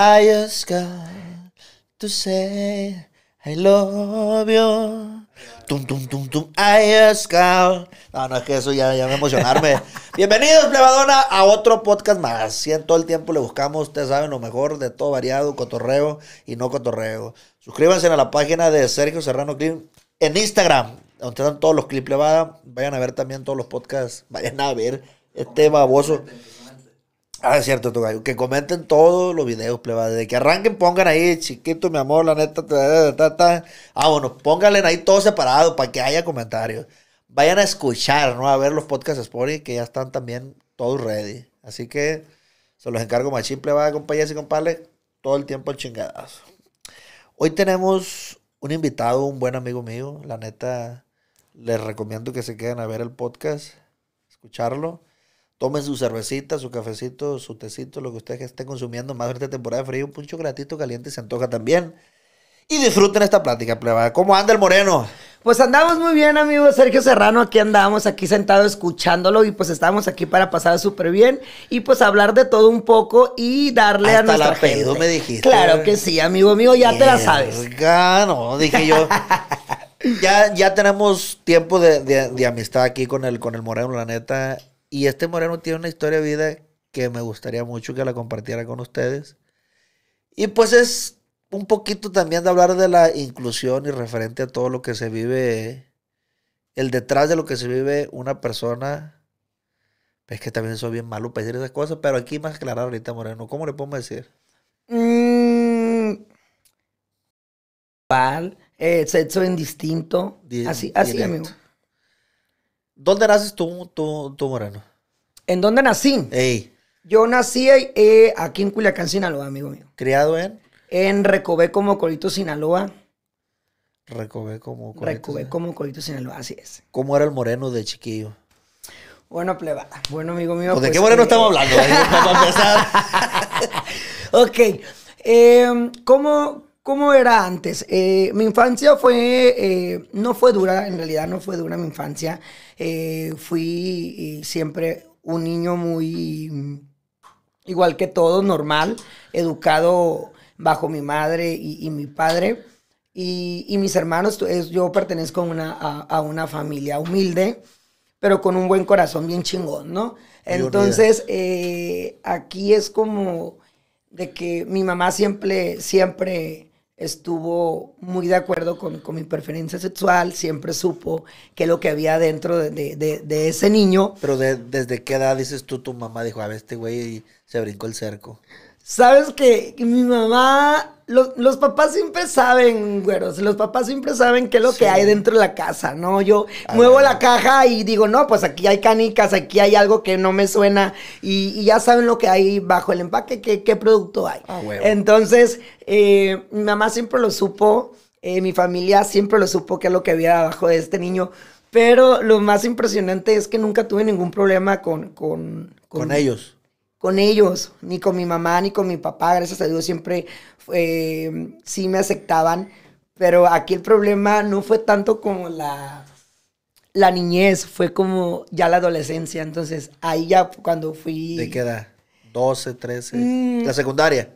I just got to say I love you. Tum, tum, tum, tum. I just got... No, no, es que eso ya, ya me emocionarme. Bienvenidos, plebadona, a otro podcast más. Si en todo el tiempo le buscamos, ustedes saben, lo mejor de todo variado, cotorreo y no cotorreo. Suscríbanse a la página de Sergio Serrano Clip en Instagram, donde están todos los clips plebada. Vayan a ver también todos los podcasts. Vayan a ver este baboso. Ah, es cierto, gallo Que comenten todos los videos, pleba. Desde que arranquen, pongan ahí, chiquito, mi amor, la neta. Ta, ta, ah, pónganle ahí todo separado para que haya comentarios. Vayan a escuchar, ¿no? A ver los podcasts Spory, que ya están también todos ready. Así que se los encargo machín, a compañeros y compadres, Todo el tiempo al chingadazo. Hoy tenemos un invitado, un buen amigo mío. La neta, les recomiendo que se queden a ver el podcast, escucharlo Tomen su cervecita, su cafecito, su tecito, lo que ustedes estén consumiendo. Más esta temporada de frío, un puncho gratito caliente se antoja también. Y disfruten esta plática, pleba. ¿Cómo anda el moreno? Pues andamos muy bien, amigo Sergio Serrano, aquí andamos, aquí sentado escuchándolo y pues estamos aquí para pasar súper bien y pues hablar de todo un poco y darle a nuestra la Pedo me dijiste. Claro que sí, amigo mío, ya te la sabes. no, dije yo. ya, ya tenemos tiempo de, amistad aquí con el, con el Moreno, la neta. Y este Moreno tiene una historia de vida que me gustaría mucho que la compartiera con ustedes. Y pues es un poquito también de hablar de la inclusión y referente a todo lo que se vive, el detrás de lo que se vive una persona. Es que también soy bien malo para decir esas cosas, pero aquí más claro ahorita, Moreno. ¿Cómo le podemos decir? Mm, pal, eh, sexo indistinto. así, así, amigo. ¿Dónde naces tú, tú, tú Moreno? ¿En dónde nací? Yo nací eh, aquí en Culiacán, Sinaloa, amigo mío. ¿Criado en? En Recobé, como colito, Sinaloa. Recobé, como Sinaloa. Recobé, como colito, Sinaloa, así es. ¿Cómo era el Moreno de chiquillo? Bueno, pleba. Bueno, amigo mío. ¿De pues, qué moreno eh, estamos hablando? ok. Em, ¿cómo, ¿Cómo era antes? Eh, mi infancia fue, eh, no fue dura, en realidad no fue dura mi infancia. Eh, fui siempre un niño muy, mm, igual que todo, normal, educado bajo mi madre y, mi padre. Y, mis hermanos, yo pertenezco a una, a una familia humilde, pero con un buen corazón bien chingón, ¿no? Entonces, aquí es como de que mi mamá siempre, siempre estuvo muy de acuerdo con, mi preferencia sexual, siempre supo que lo que había dentro de, de, de, de ese niño. Pero desde qué edad dices tú, tu mamá dijo, a ver, este güey se brincó el cerco. Sabes que mi mamá, los, papás siempre saben, güeros, los papás siempre saben qué es lo que hay dentro de la casa, ¿no? Yo muevo la caja y digo, no, pues aquí hay canicas, aquí hay algo que no me suena y, ya saben lo que hay bajo el empaque, qué, producto hay. Ah, Entonces, eh, mi mamá siempre lo supo, eh, mi familia siempre lo supo qué es lo que había abajo de este niño, pero lo más impresionante es que nunca tuve ningún problema Con, con, ¿Con ellos con ellos, ni con mi mamá, ni con mi papá, gracias a Dios siempre eh, sí me aceptaban, pero aquí el problema no fue tanto como la, la niñez, fue como ya la adolescencia, entonces ahí ya cuando fui... ¿De qué edad? 12, 13. Mm. ¿La secundaria?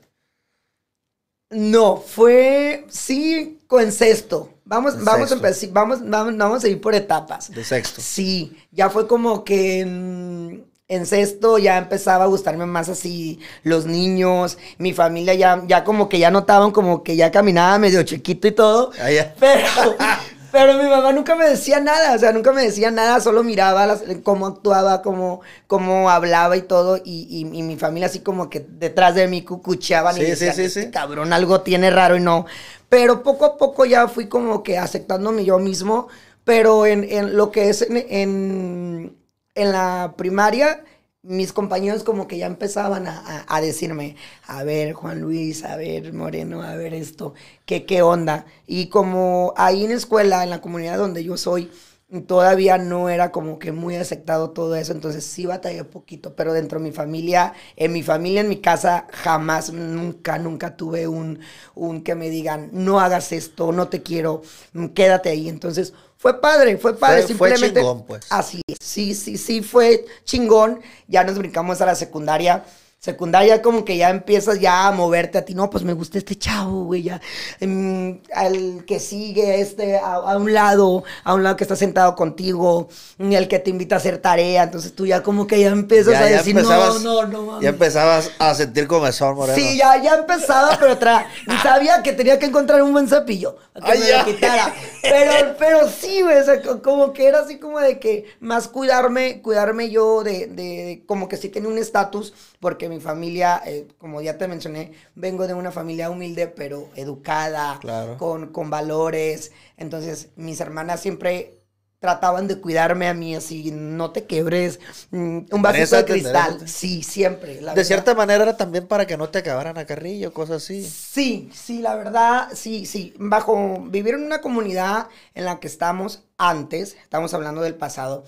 No, fue sí con sexto. Vamos, vamos, A vamos, vamos, vamos a ir por etapas. De sexto. Sí, ya fue como que en sexto ya empezaba a gustarme más así los niños, mi familia ya, ya como que ya notaban como que ya caminaba medio chiquito y todo. Ah, pero, mi mamá nunca me decía nada, o sea, nunca me decía nada, solo miraba cómo actuaba, cómo, cómo hablaba y todo, y, mi familia así como que detrás de mí cucucheaban sí, y sí, este sí, cabrón algo tiene raro y no. Pero poco a poco ya fui como que aceptándome yo mismo, pero en, lo que es en en la primaria mis compañeros como que ya empezaban a, decirme, a ver Juan Luis, a ver Moreno, a ver esto, qué onda. Y como ahí en escuela, en la comunidad donde yo soy, todavía no era como que muy aceptado todo eso, entonces sí batallé poquito, pero dentro de mi familia, en mi familia, en mi casa, jamás, nunca, nunca tuve un, un que me digan, no hagas esto, no te quiero, mm, quédate ahí. Entonces fue padre, fue padre, simplemente. Fue chingón, pues. Así, sí, sí, sí, fue chingón. Ya nos brincamos a la secundaria Secundaria como que ya empiezas ya a moverte a ti, no, pues me gusta este chavo, güey, ya, em, al que sigue, este, a, un lado, a un lado que está sentado contigo, el que te invita a hacer tarea, entonces tú ya como que ya empiezas a decir, no, no, no, Ya empezabas a sentir comezón, Moreno. Sí, ya, ya empezaba, pero tra sabía que tenía que encontrar un buen cepillo, que me lo quitara, pero, pero sí, güey, como que era así como de que más cuidarme, cuidarme yo de, de como que sí tenía un estatus, porque mi familia, eh, como ya te mencioné, vengo de una familia humilde, pero educada, con, con valores. Entonces, mis hermanas siempre trataban de cuidarme a mí así, no te quebres, mm, un vaso de cristal. Sí, siempre. de cierta manera era también para que no te acabaran a carrillo, cosas así. Sí, sí, la verdad, sí, sí. Bajo vivir en una comunidad en la que estamos antes, estamos hablando del pasado,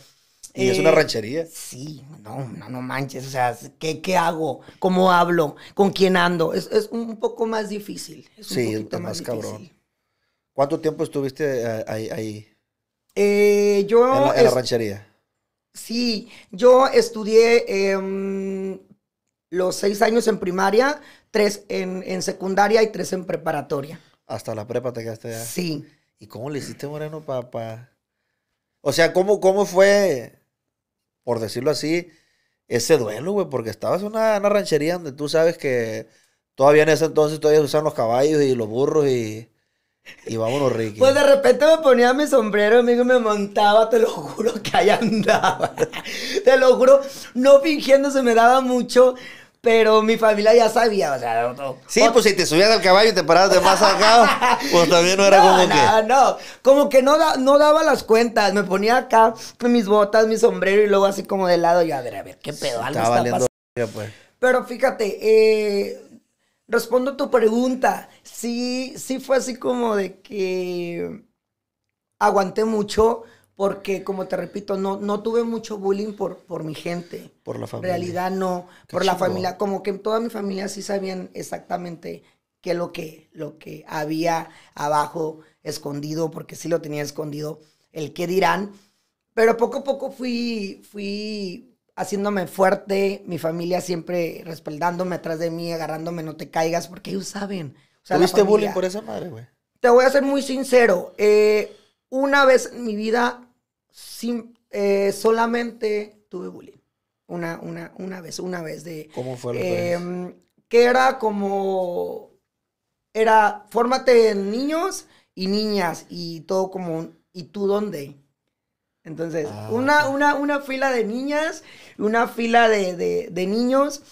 y es una eh, ranchería. Sí, no, no, manches. O sea, ¿qué, hago? ¿Cómo hablo? ¿Con quién ando? Es, un poco más difícil. Es un sí, más, cabrón. ¿Cuánto tiempo estuviste eh, ahí? Eh, yo. En, la, ranchería. Sí, yo estudié em, los seis años en primaria, tres en, secundaria y tres en preparatoria. Hasta la prepa te quedaste ya. Sí. ¿Y cómo le hiciste, Moreno, papá? O sea, ¿cómo, cómo fue por decirlo así, ese duelo, güey, porque estabas en una, ranchería donde tú sabes que todavía en ese entonces todavía usaban los caballos y los burros y, y vámonos, Ricky. Pues de repente me ponía mi sombrero, amigo, me montaba, te lo juro que ahí andaba. te lo juro, no fingiendo, se me daba mucho pero mi familia ya sabía, o sea, Sí, pues si te subías al caballo y te parabas de más acá, pues también no era como no, que. No, como que no, no daba las cuentas. Me ponía acá mis botas, mi sombrero y luego así como de lado. Y a ver, a ver, qué pedo, algo está, pasando. Pues. Pero fíjate, eh, respondo tu pregunta. Sí, sí fue así como de que aguanté mucho porque como te repito, no, no tuve mucho bullying por, por mi gente. Por la familia. En realidad no, por la familia, como que toda mi familia sí sabían exactamente qué lo que, lo que había abajo escondido, porque sí lo tenía escondido, el qué dirán. Pero poco a poco fui, fui haciéndome fuerte, mi familia siempre respaldándome atrás de mí, agarrándome, no te caigas, porque ellos saben. O sea, ¿Tuviste bullying por esa madre, güey? Te voy a ser muy sincero. Eh, una vez en mi vida sin, eh, solamente tuve bullying. Una, una, una vez, una vez de... ¿Cómo fue? Em, que era como... Era, fórmate en niños y niñas y todo como... ¿Y tú dónde? Entonces, ah, una, una, una fila de niñas, una fila de niños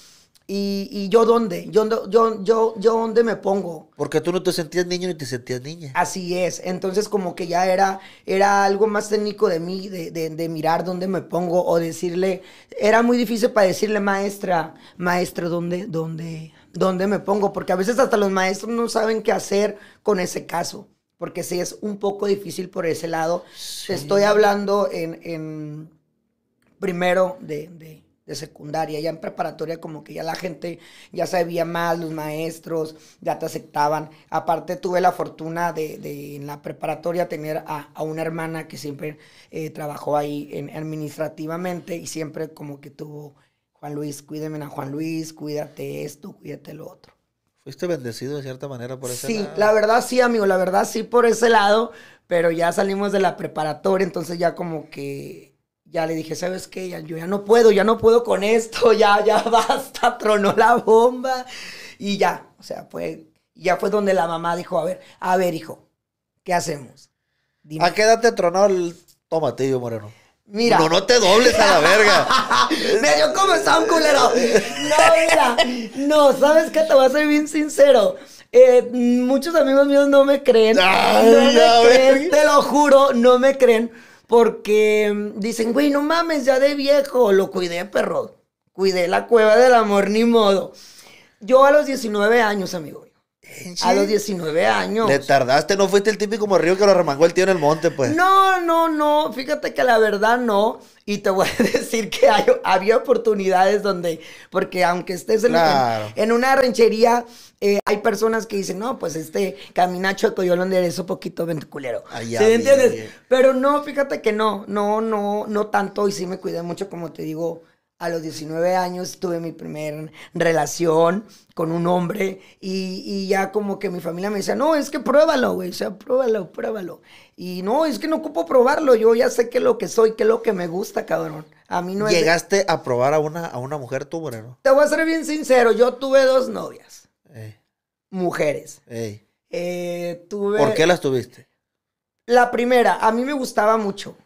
y, yo dónde, yo, yo, yo, dónde me pongo. Porque tú no te sentías niño ni te sentías niña. Así es, entonces como que ya era, era algo más técnico de mí, de, de, mirar dónde me pongo o decirle, era muy difícil para decirle maestra, maestra, ¿dónde, dónde, dónde me pongo? Porque a veces hasta los maestros no saben qué hacer con ese caso, porque sí es un poco difícil por ese lado. estoy hablando en, en primero de secundaria, ya en preparatoria como que ya la gente ya sabía más, los maestros ya te aceptaban. Aparte tuve la fortuna de, en la preparatoria tener a, una hermana que siempre eh, trabajó ahí administrativamente y siempre como que tuvo, Juan Luis, cuídeme a Juan Luis, cuídate esto, cuídate lo otro. Fuiste bendecido de cierta manera por ese lado. Sí, la verdad sí, amigo, la verdad sí por ese lado, pero ya salimos de la preparatoria, entonces ya como que ya le dije, ¿sabes qué? Ya, yo ya no puedo, ya no puedo con esto, ya, ya basta, tronó la bomba. Y ya, o sea, fue, ya fue donde la mamá dijo, a ver, a ver, hijo, ¿qué hacemos? Dime. ¿A qué edad te tronó el tomatillo, Moreno? Mira. No, no te dobles a la verga. me dio como un culero. No, mira. No, ¿sabes qué? Te voy a ser bien sincero. Eh, muchos amigos míos no me creen. no me creen, te lo juro, no me creen porque mm, dicen, güey, no mames, ya de viejo, lo cuidé, perro. Cuidé la cueva del amor, ni modo. Yo a los 19 años, amigo, a los 19 años. Te tardaste, no fuiste el típico morrillo que lo remangó el tío en el monte, pues. No, no, no. Fíjate que la verdad no. Y te voy a decir que había oportunidades donde, porque aunque estés en, una ranchería, eh, hay personas que dicen, no, pues este camina caminacho yo lo enderezo poquito venticulero. ¿Sí entiendes? Pero no, fíjate que no, no, no, no tanto. Y sí me cuidé mucho, como te digo, a los 19 años tuve mi primera relación con un hombre y, ya como que mi familia me decía, no, es que pruébalo, güey, o sea, pruébalo, pruébalo. Y no, es que no ocupo probarlo, yo ya sé qué es lo que soy, qué es lo que me gusta, cabrón. A mí no ¿Llegaste a probar a una, a una mujer tú, Moreno? Te voy a ser bien sincero, yo tuve dos novias. Mujeres. Eh, ¿Por qué las tuviste? La primera, a mí me gustaba mucho.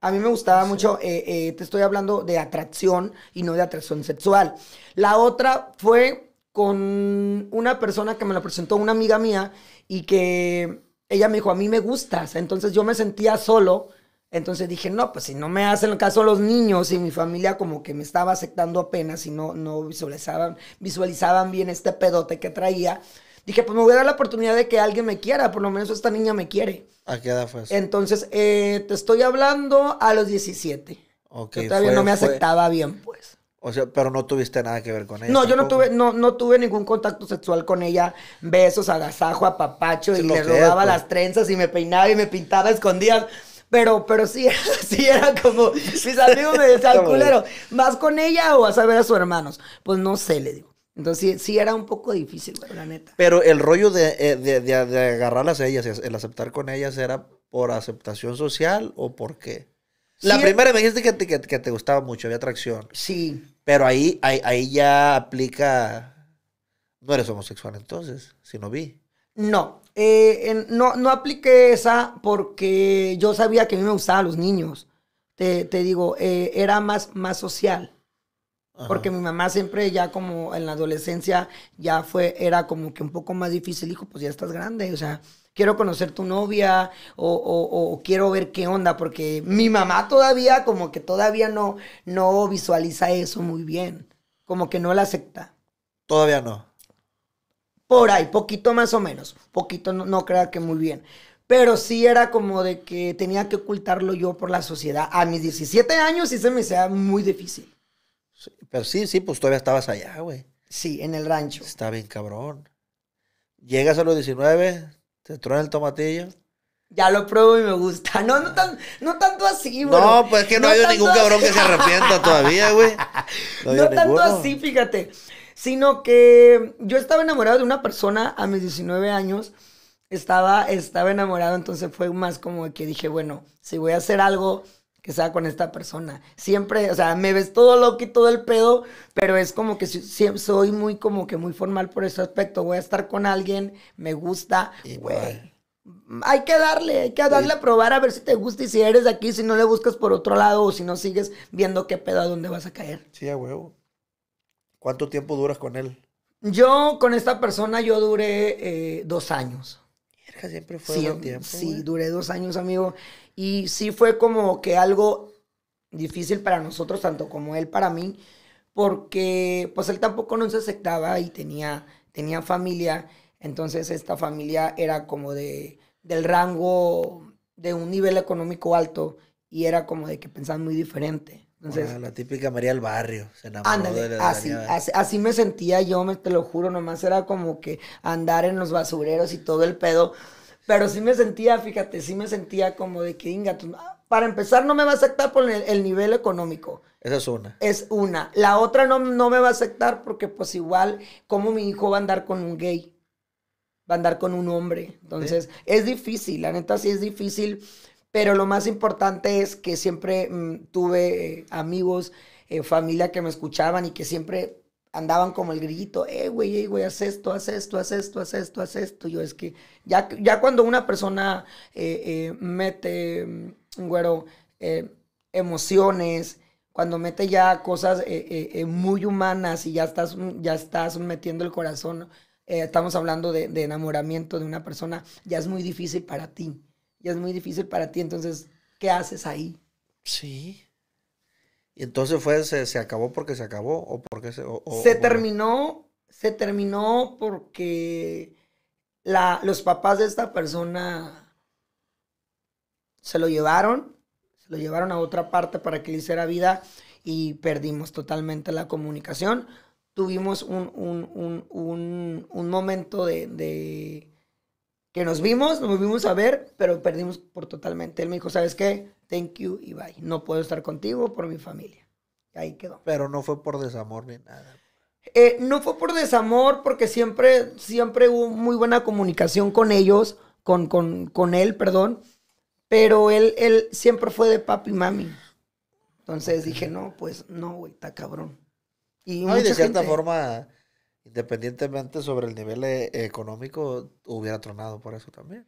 A mí me gustaba mucho, eh, eh, te estoy hablando de atracción y no de atracción sexual. La otra fue con una persona que me la presentó una amiga mía y que ella me dijo, a mí me gustas. Entonces yo me sentía solo. Entonces dije, no, pues si no me hacen caso los niños y mi familia como que me estaba aceptando apenas y no, no visualizaban, visualizaban bien este pedote que traía, dije, pues me voy a dar la oportunidad de que alguien me quiera, por lo menos esta niña me quiere. ¿A qué edad fue eso? Entonces, eh, te estoy hablando a los 17. Ok. Yo todavía no me aceptaba bien, pues. O sea, pero no tuviste nada que ver con ella. No, yo no tuve, no, no tuve ningún contacto sexual con ella. Besos, agasajo, apapacho, papacho y le robaba las pues. trenzas y me peinaba y me pintaba escondía. Pero, pero sí, sí era como, mis amigos me decían, culero, ¿vas con ella o vas a ver a sus hermanos? Pues no sé, le digo. Entonces sí, era un poco difícil, la neta. Pero el rollo eh, de, agarrarlas a ellas, el aceptar con ellas, ¿era por aceptación social o por qué? La primera eh me dijiste que te, gustaba mucho, había atracción. Sí. Pero ahí, ahí, ahí, ya aplica... No eres homosexual entonces, si no vi. No, eh, no, no apliqué esa porque yo sabía que a mí me gustaban los niños. Te, digo, era más, más social. Porque mi mamá siempre ya como en la adolescencia ya fue, era como que un poco más difícil. Hijo, pues ya estás grande, o sea, quiero conocer tu novia o, quiero ver qué onda, porque mi mamá todavía como que todavía no, no visualiza eso muy bien, como que no la acepta. Todavía no. Por ahí, poquito más o menos, poquito no, no crea que muy bien. Pero sí era como de que tenía que ocultarlo yo por la sociedad. A mis 17 años sí se me hacía muy difícil. Pero sí, sí, pues todavía estabas allá, güey. Sí, en el rancho. Está bien cabrón. Llegas a los 19, te truena el tomatillo. Ya lo pruebo y me gusta. No, no, tan, no tanto así, güey. No, pues que no, hay ningún cabrón que se arrepienta todavía, güey. No, tanto así, fíjate. Sino que yo estaba enamorado de una persona a mis 19 años. Estaba, estaba enamorado, entonces fue más como que dije, bueno, si voy a hacer algo, que sea con esta persona. Siempre, o sea, me ves todo loco y todo el pedo, pero es como que soy, muy, como que muy formal por ese aspecto. Voy a estar con alguien, me gusta, güey. Hay que darle, hay que darle a probar a ver si te gusta y si eres de aquí, si no le buscas por otro lado o si no sigues viendo qué pedo dónde vas a caer. Sí, a huevo. ¿Cuánto tiempo duras con él? Yo con esta persona yo duré eh, dos años sí, Sí, duré dos años, amigo. Y sí fue como que algo difícil para nosotros, tanto como él para mí, porque pues él tampoco se aceptaba y tenía, tenía familia. Entonces esta familia era como de, del rango de un nivel económico alto y era como de que pensaban muy diferente la típica María del Barrio, así, me sentía yo, te lo juro, nomás era como que andar en los basureros y todo el pedo. Pero sí me sentía, fíjate, sí me sentía como de que, para empezar no me va a aceptar por el, nivel económico. Esa es una. Es una. La otra no, no me va a aceptar porque pues igual, como mi hijo va a andar con un gay, va a andar con un hombre. Entonces, es difícil, la neta sí es difícil pero lo más importante es que siempre mm, tuve eh, amigos, eh, familia que me escuchaban y que siempre andaban como el grillito, eh, güey, eh, güey, haz esto, haz esto, haz esto, haz esto, haz esto. Yo es que ya, ya cuando una persona eh, mete, mm, güero, emociones, cuando mete ya cosas muy humanas y ya estás, mm, ya estás metiendo el corazón, estamos hablando de enamoramiento de una persona, ya es muy difícil para ti es muy difícil para ti, entonces, ¿qué haces ahí? Sí. Y entonces fue, se, acabó porque se acabó o porque se... se terminó, se terminó porque los papás de esta persona se lo llevaron, se lo llevaron a otra parte para que le hiciera vida y perdimos totalmente la comunicación. Tuvimos un, un, un, momento de que nos vimos, nos volvimos a ver, pero perdimos por totalmente. Él me dijo, ¿sabes qué? Thank you y bye. No puedo estar contigo por mi familia. ahí quedó. Pero no fue por desamor ni nada. Eh, no fue por desamor, porque siempre, siempre hubo muy buena comunicación con ellos, con, con, con él, perdón. Pero él, él siempre fue de papi y mami. Entonces dije, no, pues no, güey, está cabrón. Y, de cierta forma Independientemente sobre el nivel eh, económico, hubiera tronado por eso también.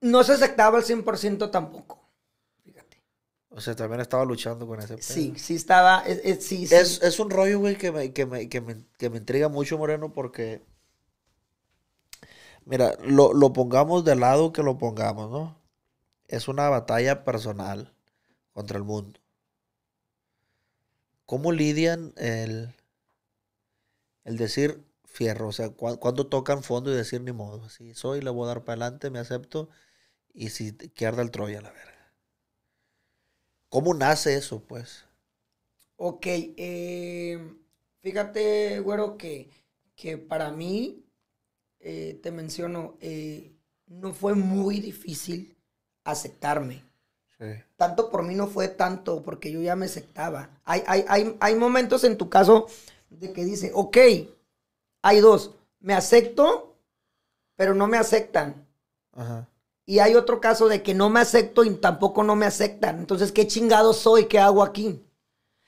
No se aceptaba al 100% tampoco. Fíjate. O sea, también estaba luchando con ese Sí, sí estaba. Es, un rollo, güey, que me, que, intriga mucho, Moreno, porque. Mira, lo, lo pongamos de lado que lo pongamos, ¿no? Es una batalla personal contra el mundo. ¿Cómo lidian el el decir fierro, o sea, cuando tocan fondo y decir ni modo, Si soy, le voy a dar para adelante, me acepto y si que arda el Troya, la verga. ¿Cómo nace eso, pues? Ok, em, fíjate, güero, que, para mí, eh, te menciono, eh, no fue muy difícil aceptarme. Tanto por mí no fue tanto, porque yo ya me aceptaba. Hay, hay, hay momentos en tu caso de que dice, ok, hay dos, me acepto, pero no me aceptan. Y hay otro caso de que no me acepto y tampoco no me aceptan. Entonces, ¿qué chingado soy? ¿Qué hago aquí?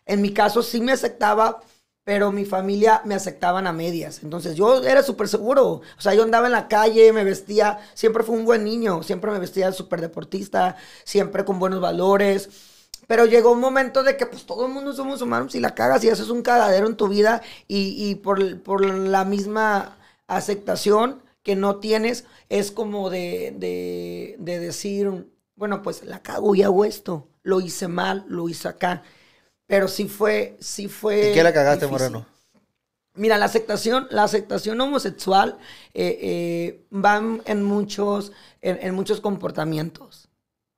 En mi caso sí me aceptaba, pero mi familia me aceptaban a medias. Entonces yo era súper seguro. O sea, yo andaba en la calle, me vestía, siempre fui un buen niño, siempre me vestía súper deportista, siempre con buenos valores pero llegó un momento de que pues todo el mundo somos humanos y la cagas y haces un cagadero en tu vida y, por, la misma aceptación que no tienes es como de, de, de decir, bueno, pues la cago y hago esto, lo hice mal, lo hice acá. Pero sí fue, sí fue... ¿Y qué la cagaste, Moreno? Mira, la aceptación, la aceptación homosexual eh, eh, va en muchos, en muchos comportamientos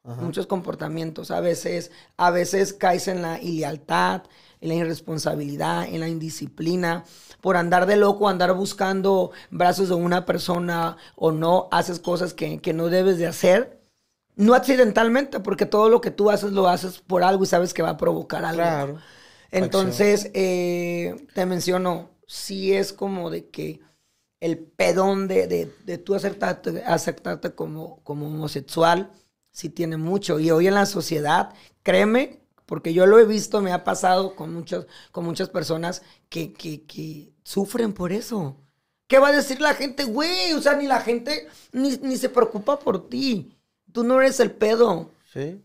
muchos comportamientos. A veces, a veces caes en la ilealtad, en la irresponsabilidad, en la indisciplina. Por andar de loco, andar buscando brazos de una persona o no, haces cosas que, no debes de hacer. No accidentalmente, porque todo lo que tú haces lo haces por algo y sabes que va a provocar algo. Entonces, eh, te menciono, Si es como de que el pedón de, de, de tú aceptarte, como, como homosexual, si tiene mucho. Y hoy en la sociedad, créeme, porque yo lo he visto, me ha pasado con, muchos, con muchas personas que, que, que sufren por eso. ¿Qué va a decir la gente, güey? O sea, ni la gente ni, se preocupa por ti. Tú no eres el pedo. Sí.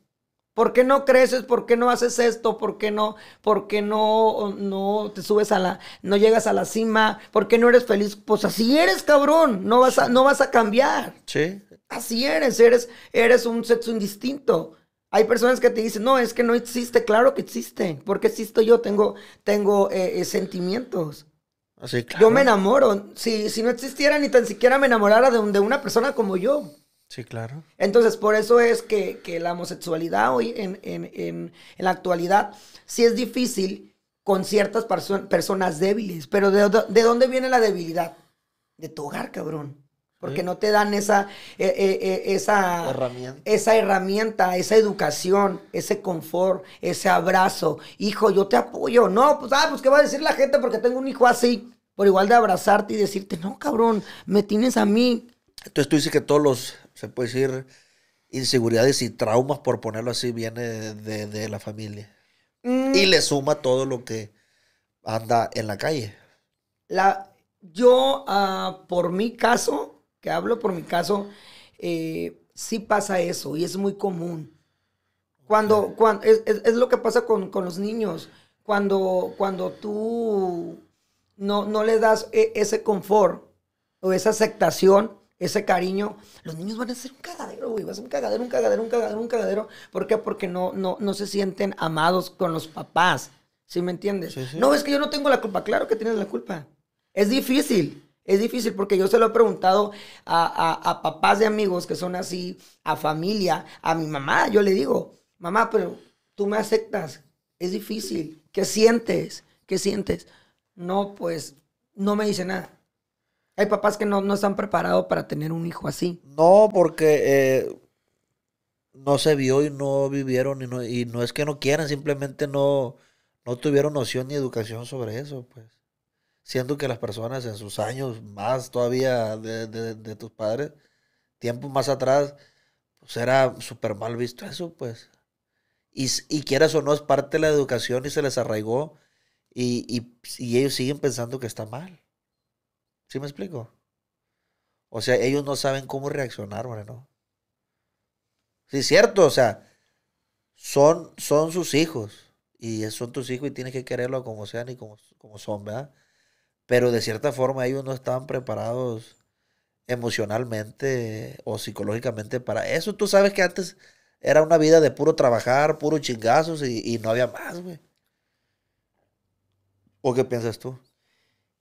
¿Por qué no creces? ¿Por qué no haces esto? ¿Por qué no, por qué no, no te subes a la, no llegas a la cima? ¿Por qué no eres feliz? Pues así eres, cabrón. No vas a, no vas a cambiar. Sí. Así eres, eres, eres un sexo indistinto. Hay personas que te dicen, no, es que no existe. Claro que existe. Porque existo yo, tengo, tengo eh, eh, sentimientos. Así, ah, claro. Yo me enamoro. Si, si no existiera, ni tan siquiera me enamorara de, una persona como yo. Sí, claro. Entonces, por eso es que, la homosexualidad hoy en, la actualidad sí es difícil con ciertas personas débiles. Pero ¿de, ¿de dónde viene la debilidad? De tu hogar, cabrón porque no te dan esa, eh, eh, eh, esa, herramienta. esa herramienta, esa educación, ese confort, ese abrazo. Hijo, yo te apoyo. No, pues, ah, pues, ¿qué va a decir la gente porque tengo un hijo así? Por igual de abrazarte y decirte, no, cabrón, me tienes a mí. Entonces tú dices que todos los, se puede decir, inseguridades y traumas, por ponerlo así, viene de, la familia. Y mm. le suma todo lo que anda en la calle. La, yo, ah, por mi caso, que hablo por mi caso, eh, sí pasa eso y es muy común. Cuando, cuando es, lo que pasa con, con, los niños, cuando, cuando tú no, no le das e, ese confort o esa aceptación, ese cariño, los niños van a ser un cagadero, güey, va a ser un cagadero, un cagadero, un cagadero, un cagadero. ¿Por qué? Porque no, no, no se sienten amados con los papás, ¿sí me entiendes? No, es que yo no tengo la culpa, claro que tienes la culpa. Es difícil, es difícil porque yo se lo he preguntado a, papás de amigos que son así, a familia, a mi mamá. Yo le digo, mamá, pero tú me aceptas. Es difícil. ¿Qué sientes? ¿Qué sientes? No, pues no me dice nada. Hay papás que no, están preparados para tener un hijo así. No, porque eh, no se vio y no vivieron y no, y no es que no quieran, simplemente no, no tuvieron noción ni educación sobre eso, pues siento que las personas en sus años más todavía de, tus padres, tiempo más atrás, pues era súper mal visto eso, pues. Y, y, quieras o no, es parte de la educación y se les arraigó y, ellos siguen pensando que está mal. ¿Sí me explico? O sea, ellos no saben cómo reaccionar, ¿no? Sí, es cierto, o sea, son, son sus hijos y son tus hijos y tienes que quererlo como sean y como, como son, ¿verdad? pero de cierta forma ellos no estaban preparados emocionalmente o psicológicamente para eso. Tú sabes que antes era una vida de puro trabajar, puro chingazos y, no había más, güey. ¿O qué piensas tú?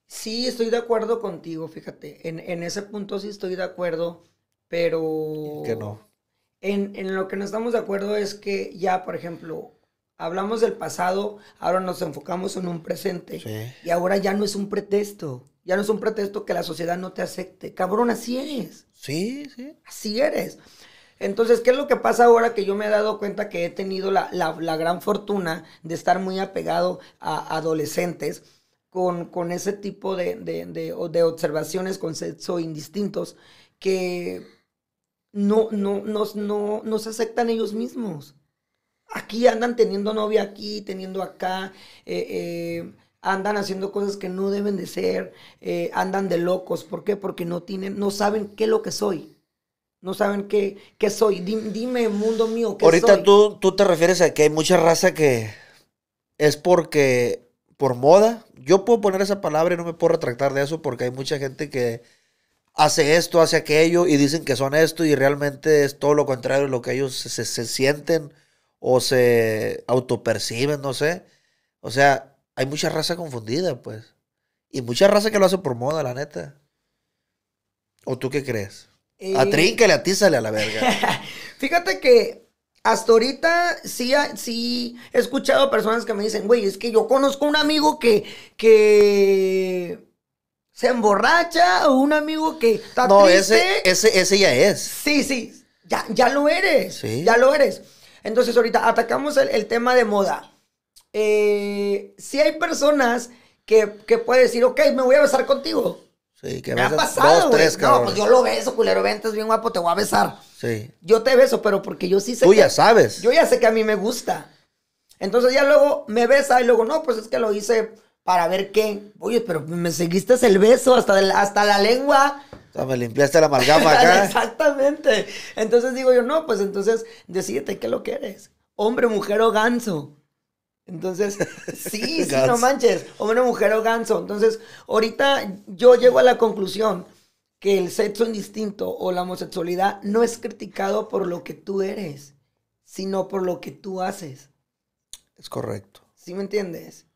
Sí, estoy de acuerdo contigo, fíjate. En, ese punto sí estoy de acuerdo, pero... Que no. En, en, lo que no estamos de acuerdo es que ya, por ejemplo, hablamos del pasado, ahora nos enfocamos en un presente. Y ahora ya no es un pretexto. Ya no es un pretexto que la sociedad no te acepte. Cabrón, así eres. Sí, sí. Así eres. Entonces, ¿qué es lo que pasa ahora que yo me he dado cuenta que he tenido la, gran fortuna de estar muy apegado a adolescentes con, ese tipo de, observaciones, conceptos indistintos que no, no, aceptan ellos mismos? aquí andan teniendo novia aquí, teniendo acá, eh, eh, andan haciendo cosas que no deben de ser, eh, andan de locos. ¿Por qué? Porque no tienen, no saben qué es lo que soy. No saben qué, qué soy. Dime, mundo mío, ¿qué Ahorita soy? Tú, tú te refieres a que hay mucha raza que es porque, por moda, yo puedo poner esa palabra y no me puedo retractar de eso porque hay mucha gente que hace esto, hace aquello y dicen que son esto y realmente es todo lo contrario de lo que ellos se, se sienten o se autoperciben, no sé. O sea, hay mucha raza confundida, pues. Y mucha raza que lo hace por moda, la neta. ¿O tú qué crees? que eh, Atríncale, atízale a la verga. Fíjate que hasta ahorita sí, he escuchado personas que me dicen, güey, es que yo conozco un amigo que, que se emborracha o un amigo que está triste. No, ese, ese, ese ya es. Sí, sí, ya, ya lo eres. Ya lo eres. Entonces ahorita atacamos el, tema de moda. Eh, si hay personas que, que puede decir, ok, me voy a besar contigo. Sí, que me ha pasado, dos, tres, No, pues yo lo beso, culero, ven, estás bien guapo, te voy a besar. Sí. Yo te beso, pero porque yo sí sé Tú ya sabes. Yo ya sé que a mí me gusta. Entonces ya luego me besa y luego, no, pues es que lo hice para ver qué. Oye, pero me seguiste el beso hasta, hasta la lengua. O sea, me limpiaste la amalgama acá. Exactamente. Entonces digo yo, no, pues entonces decídete qué lo que eres. Hombre, mujer o ganso. Entonces, sí, sí, no manches. Hombre, mujer o ganso. Entonces, ahorita yo llego a la conclusión que el sexo indistinto o la homosexualidad no es criticado por lo que tú eres, sino por lo que tú haces. Es correcto. ¿Sí me entiendes?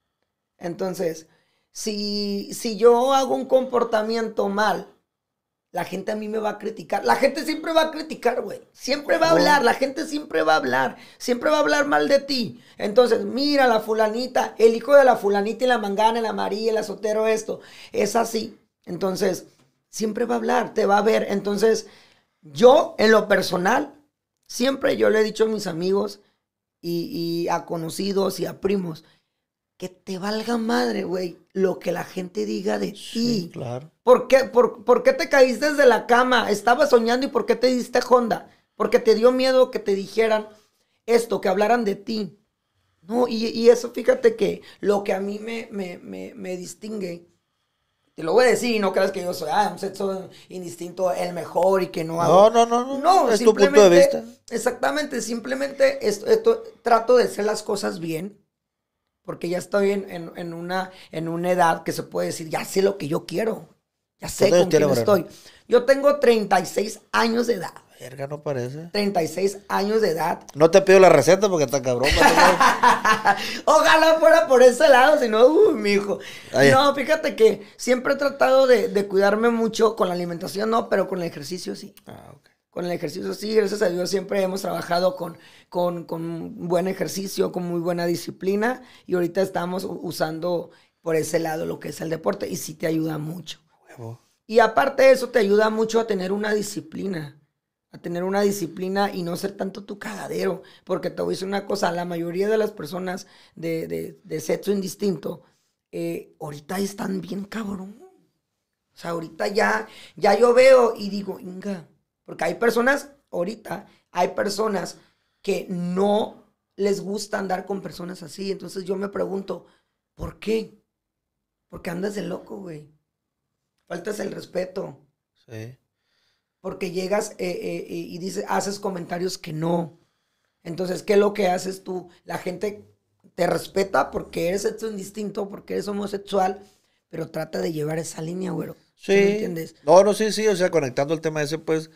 Entonces, si, si yo hago un comportamiento mal, la gente a mí me va a criticar. La gente siempre va a criticar, güey. Siempre va a hablar, la gente siempre va a hablar. Siempre va a hablar mal de ti. Entonces, mira la fulanita, el hijo de la fulanita y la mangana, la María, el azotero, esto. Es así. Entonces, siempre va a hablar, te va a ver. Entonces, yo en lo personal, siempre yo le he dicho a mis amigos y a conocidos y a primos, que te valga madre, güey, lo que la gente diga de ti. Claro. ¿Por qué, qué te caíste desde la cama? Estaba soñando y por qué te diste Honda? Porque te dio miedo que te dijeran esto, que hablaran de ti. No, y, eso fíjate que lo que a mí me, me, distingue, te lo voy a decir, no creas que yo soy, ah, un pues, sexo indistinto, el mejor y que no hago. No, no, no, no. no es tu punto de vista. Exactamente, simplemente esto, esto, trato de hacer las cosas bien porque ya estoy en, una, en una edad que se puede decir, ya sé lo que yo quiero, ya sé con quién estoy. Yo tengo 36 años de edad. Verga, no parece. 36 años de edad. No te pido la receta porque está cabrón. Ojalá fuera por ese lado, si no, uh, mi hijo. No, fíjate que siempre he tratado de, de, cuidarme mucho con la alimentación, no, pero con el ejercicio sí. Ah, ok con el ejercicio. Sí, gracias a Dios siempre hemos trabajado con, con, con buen ejercicio, con muy buena disciplina y ahorita estamos usando por ese lado lo que es el deporte y sí te ayuda mucho. Y aparte de eso te ayuda mucho a tener una disciplina, a tener una disciplina y no ser tanto tu cagadero, porque te voy a decir una cosa, la mayoría de las personas de, sexo indistinto eh, ahorita están bien cabrón. O sea, ahorita ya, ya yo veo y digo, inga, porque hay personas, ahorita, hay personas que no les gusta andar con personas así. Entonces yo me pregunto, ¿por qué? Porque andas de loco, güey. Faltas el respeto. Sí. Porque llegas eh, eh, y dices, haces comentarios que no. Entonces, ¿qué es lo que haces tú? La gente te respeta porque eres sexo indistinto, porque eres homosexual, pero trata de llevar esa línea, güero. Sí. entiendes? No, no, sí, sí. O sea, conectando el tema ese, pues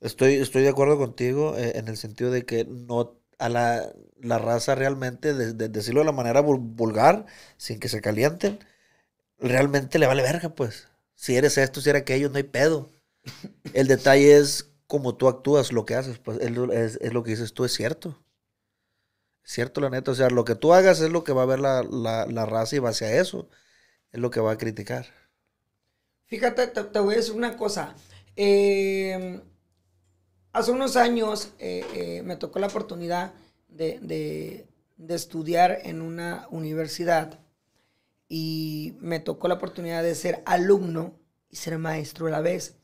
Estoy, estoy de acuerdo contigo eh, en el sentido de que no a la, raza realmente, desde decirlo de la manera vulgar, sin que se calienten, realmente le vale verga, pues. Si eres esto, si eres aquello, no hay pedo. El detalle es cómo tú actúas, lo que haces, pues es, lo que dices tú, es cierto. cierto, la neta. O sea, lo que tú hagas es lo que va a ver la, raza y va hacia eso. Es lo que va a criticar. Fíjate, te, te voy a decir una cosa. Eh, hace unos años eh, eh, me tocó la oportunidad de, estudiar en una universidad y me tocó la oportunidad de ser alumno y ser maestro a la vez.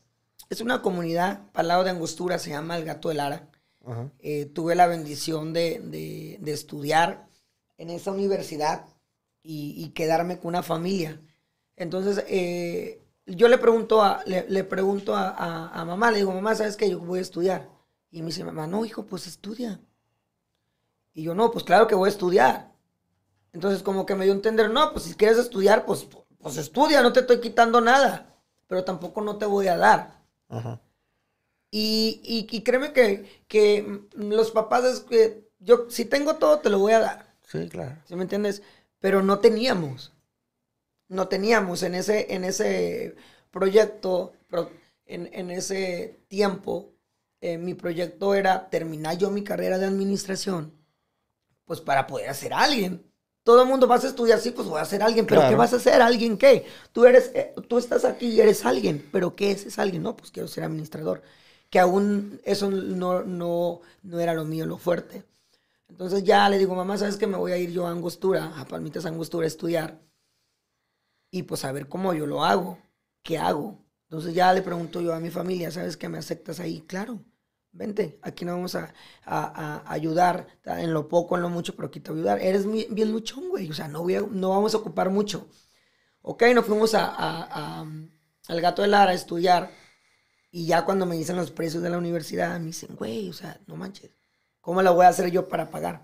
Es una comunidad, lado de Angostura, se llama El Gato de Ara. Eh, tuve la bendición de, estudiar en esa universidad y, y, quedarme con una familia. Entonces, yo le pregunto a, le, pregunto a, mamá, le digo, mamá, ¿sabes qué? Yo voy a estudiar. Y me dice, mamá, no, hijo, pues estudia. Y yo, no, pues claro que voy a estudiar. Entonces como que me dio a entender, no, pues si quieres estudiar, pues, pues estudia, no te estoy quitando nada, pero tampoco no te voy a dar. Ajá. Y, y, créeme que, que los papás que yo, si tengo todo, te lo voy a dar. Sí, claro. ¿Sí me entiendes? Pero no teníamos no teníamos en ese, en ese proyecto, en, en ese tiempo, eh, mi proyecto era terminar yo mi carrera de administración, pues para poder hacer alguien. Todo el mundo vas a estudiar, sí, pues voy a hacer alguien, pero ¿qué vas a hacer? ¿Alguien qué? Tú, eres, eh, tú estás aquí y eres alguien, pero ¿qué es, es alguien? No, pues quiero ser administrador. Que aún eso no, no, era lo mío, lo fuerte. Entonces ya le digo, mamá, ¿sabes que me voy a ir yo a Angostura, a Palmitas Angostura a estudiar? y pues a ver cómo yo lo hago, qué hago. Entonces ya le pregunto yo a mi familia, ¿sabes que me aceptas ahí? Claro, vente, aquí nos vamos a, ayudar en lo poco, en lo mucho, pero aquí te voy a ayudar. Eres bien luchón, güey, o sea, no, no vamos a ocupar mucho. Ok, nos fuimos a, um, al Gato de Lara a estudiar y ya cuando me dicen los precios de la universidad, me dicen, güey, o sea, no manches, ¿cómo la voy a hacer yo para pagar?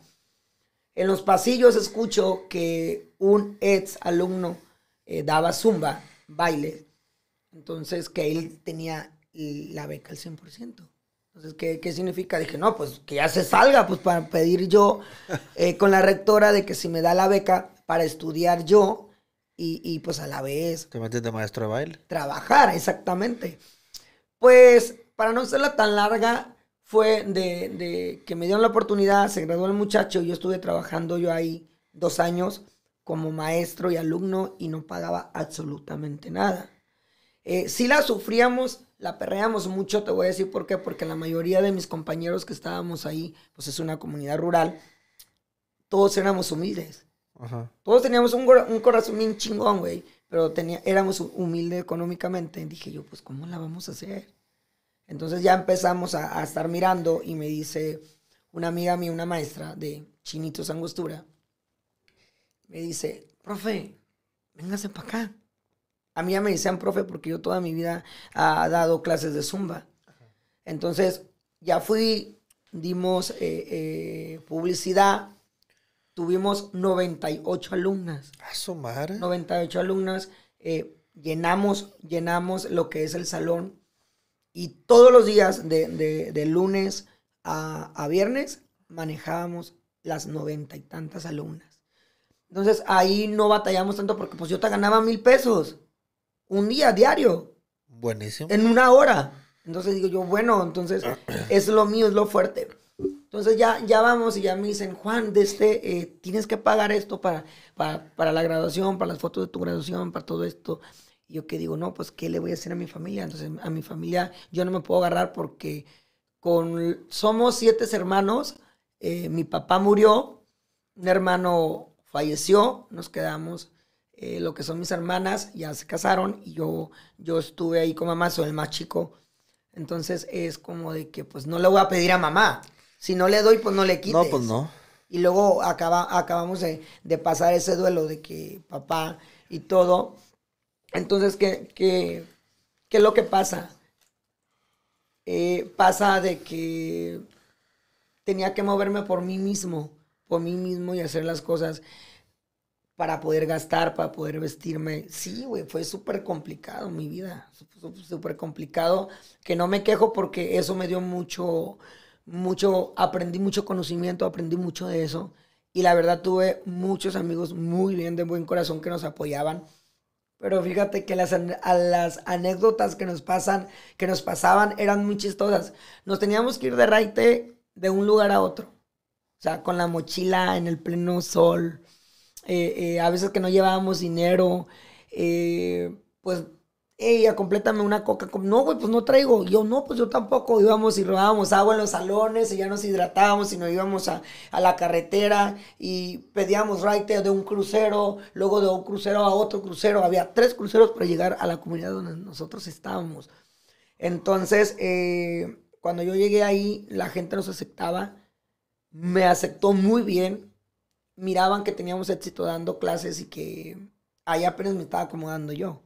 En los pasillos escucho que un ex alumno eh, daba zumba, baile. Entonces, que él tenía la beca al 100%. Entonces, ¿qué, ¿qué, significa? Dije, no, pues que ya se salga, pues para pedir yo eh, con la rectora de que si me da la beca para estudiar yo y, pues a la vez. ¿Te metes de maestro de baile? Trabajar, exactamente. Pues, para no hacerla tan larga, fue de, de, que me dieron la oportunidad, se graduó el muchacho, yo estuve trabajando yo ahí dos años como maestro y alumno y no pagaba absolutamente nada. Eh, si la sufríamos, la perreamos mucho, te voy a decir por qué, porque la mayoría de mis compañeros que estábamos ahí, pues es una comunidad rural, todos éramos humildes. Todos teníamos un, corazón bien chingón, güey, pero tenía, éramos humildes económicamente. Dije yo, pues, ¿cómo la vamos a hacer? Entonces ya empezamos a, estar mirando y me dice una amiga mía, una maestra de Chinitos Angostura me dice, profe, véngase para acá. A mí ya me decían profe porque yo toda mi vida ha dado clases de zumba. Entonces, ya fui, dimos eh, eh, publicidad, tuvimos 98 alumnas. ¿A su madre? 98 alumnas. Eh, llenamos, llenamos lo que es el salón. Y todos los días, de, lunes a, a, viernes, manejábamos las noventa y tantas alumnas. Entonces ahí no batallamos tanto porque pues yo te ganaba mil pesos un día diario. Buenísimo. En una hora. Entonces digo yo, bueno, entonces es lo mío, es lo fuerte. Entonces ya, ya vamos y ya me dicen, Juan, de este, eh, tienes que pagar esto para, para, la graduación, para las fotos de tu graduación, para todo esto. Y yo que digo, no, pues ¿qué le voy a hacer a mi familia? Entonces a mi familia yo no me puedo agarrar porque con, somos siete hermanos, eh, mi papá murió, un hermano falleció, nos quedamos eh, lo que son mis hermanas, ya se casaron y yo, yo estuve ahí con mamá, soy el más chico. Entonces es como de que pues no le voy a pedir a mamá. Si no le doy, pues no le quites. No, pues no. Y luego acabamos de, pasar ese duelo de que papá y todo. Entonces, ¿qué, qué, es lo que pasa? Eh, pasa de que tenía que moverme por mí mismo por mí mismo y hacer las cosas para poder gastar, para poder vestirme. Sí, güey, fue súper complicado mi vida, súper complicado, que no me quejo porque eso me dio mucho, mucho, aprendí mucho conocimiento, aprendí mucho de eso. Y la verdad tuve muchos amigos muy bien, de buen corazón, que nos apoyaban. Pero fíjate que las, anécdotas que nos, pasan, que nos pasaban eran muy chistosas. Nos teníamos que ir de raite de un lugar a otro. O sea, con la mochila en el pleno sol, eh, eh, a veces que no llevábamos dinero, eh, pues ella, complétame una coca. No, güey, pues no traigo. Yo, no, pues yo tampoco. Íbamos y robábamos agua en los salones y ya nos hidratábamos y nos íbamos a, a la carretera y pedíamos raite de un crucero, luego de un crucero a otro crucero. Había tres cruceros para llegar a la comunidad donde nosotros estábamos. Entonces, cuando yo llegué ahí, la gente nos aceptaba me aceptó muy bien. Miraban que teníamos éxito dando clases y que ahí apenas me estaba acomodando yo.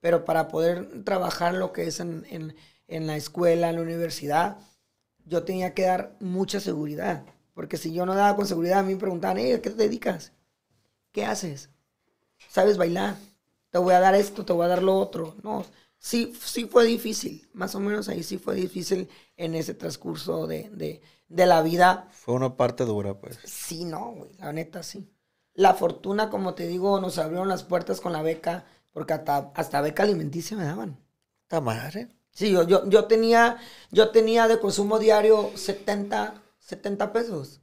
Pero para poder trabajar lo que es en, la escuela, en la universidad, yo tenía que dar mucha seguridad. Porque si yo no daba con seguridad, a mí me preguntaban, qué te dedicas? ¿Qué haces? ¿Sabes bailar? Te voy a dar esto, te voy a dar lo otro. No, sí, sí fue difícil. Más o menos ahí sí fue difícil en ese transcurso de de la vida. Fue una parte dura, pues. Sí, no, güey, la neta sí. La fortuna, como te digo, nos abrieron las puertas con la beca, porque hasta, hasta beca alimenticia me daban. ¿Está Sí, yo, yo, yo, tenía, yo tenía de consumo diario 70, 70 pesos.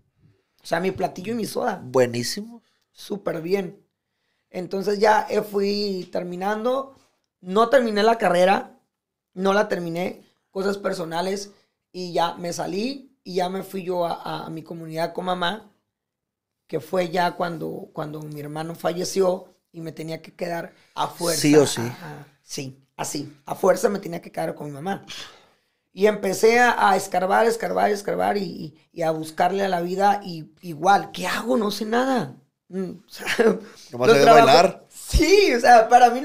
O sea, mi platillo y mi soda. Buenísimo. Súper bien. Entonces ya eh, fui terminando. No terminé la carrera. No la terminé. Cosas personales. Y ya me salí. Y ya me fui yo a, mi comunidad con mamá, que fue ya cuando, cuando mi hermano falleció y me tenía que quedar a fuerza. Sí o sí. sí, así. A fuerza me tenía que quedar con mi mamá. Y empecé a, escarbar, escarbar, escarbar y, a buscarle a la vida y igual, ¿qué hago? No sé nada. ¿Cómo mm, o sea, bailar. Sí, o sea, para mí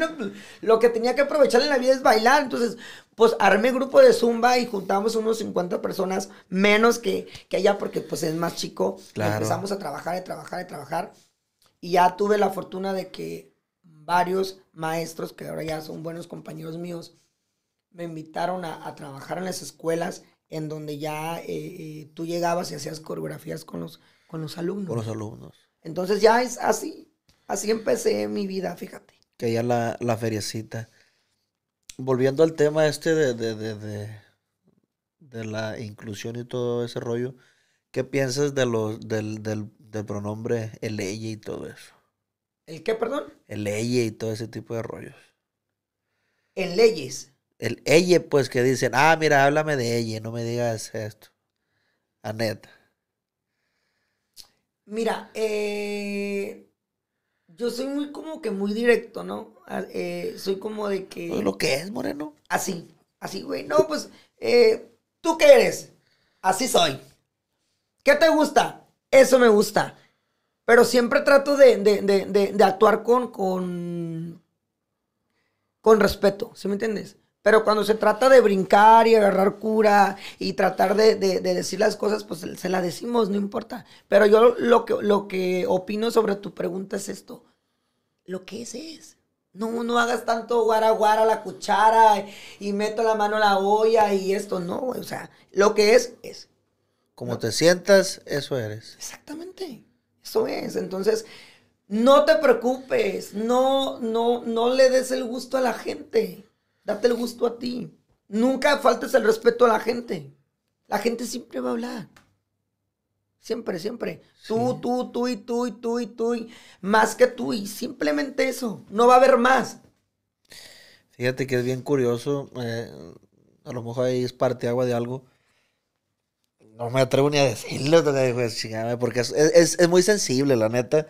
lo, que tenía que aprovechar en la vida es bailar. Entonces, pues armé grupo de Zumba y juntamos unos 50 personas menos que, que allá porque pues es más chico. Claro. Empezamos a trabajar, a trabajar, a trabajar. Y ya tuve la fortuna de que varios maestros, que ahora ya son buenos compañeros míos, me invitaron a, trabajar en las escuelas en donde ya eh, eh, tú llegabas y hacías coreografías con los, con los alumnos. Con los alumnos. Entonces ya es así, Así empecé mi vida, fíjate. Que ya la, la feriecita. Volviendo al tema este de, la inclusión y todo ese rollo, ¿qué piensas de los, del, pronombre el ella y todo eso? ¿El qué, perdón? El ella y todo ese tipo de rollos. En leyes. El ella, pues, que dicen, ah, mira, háblame de ella, no me digas esto. Aneta. Mira, eh, yo soy muy como que muy directo, ¿no? Ah, eh, soy como de que... lo que es, Moreno. Así, así, güey. No, pues, eh, ¿tú qué eres? Así soy. ¿Qué te gusta? Eso me gusta. Pero siempre trato de, de actuar con, con, con respeto, ¿sí me entiendes? Pero cuando se trata de brincar y agarrar cura y tratar de, decir las cosas, pues se la decimos, no importa. Pero yo lo que, lo que opino sobre tu pregunta es esto. Lo que es es. No, no hagas tanto guaraguara la cuchara y meto la mano a la olla y esto. No, o sea, lo que es es. Como te sientas, eso eres. Exactamente. Eso es. Entonces, no te preocupes. No, no, no le des el gusto a la gente Date el gusto a ti. Nunca faltes el respeto a la gente. La gente siempre va a hablar. Siempre, siempre. Tú, tú, tú y tú y tú y tú y más que tú y simplemente eso. No va a haber más. Fíjate que es bien curioso. Eh, a lo mejor ahí es parte agua de algo. No me atrevo ni a decirlo, porque es, es, es muy sensible, la neta.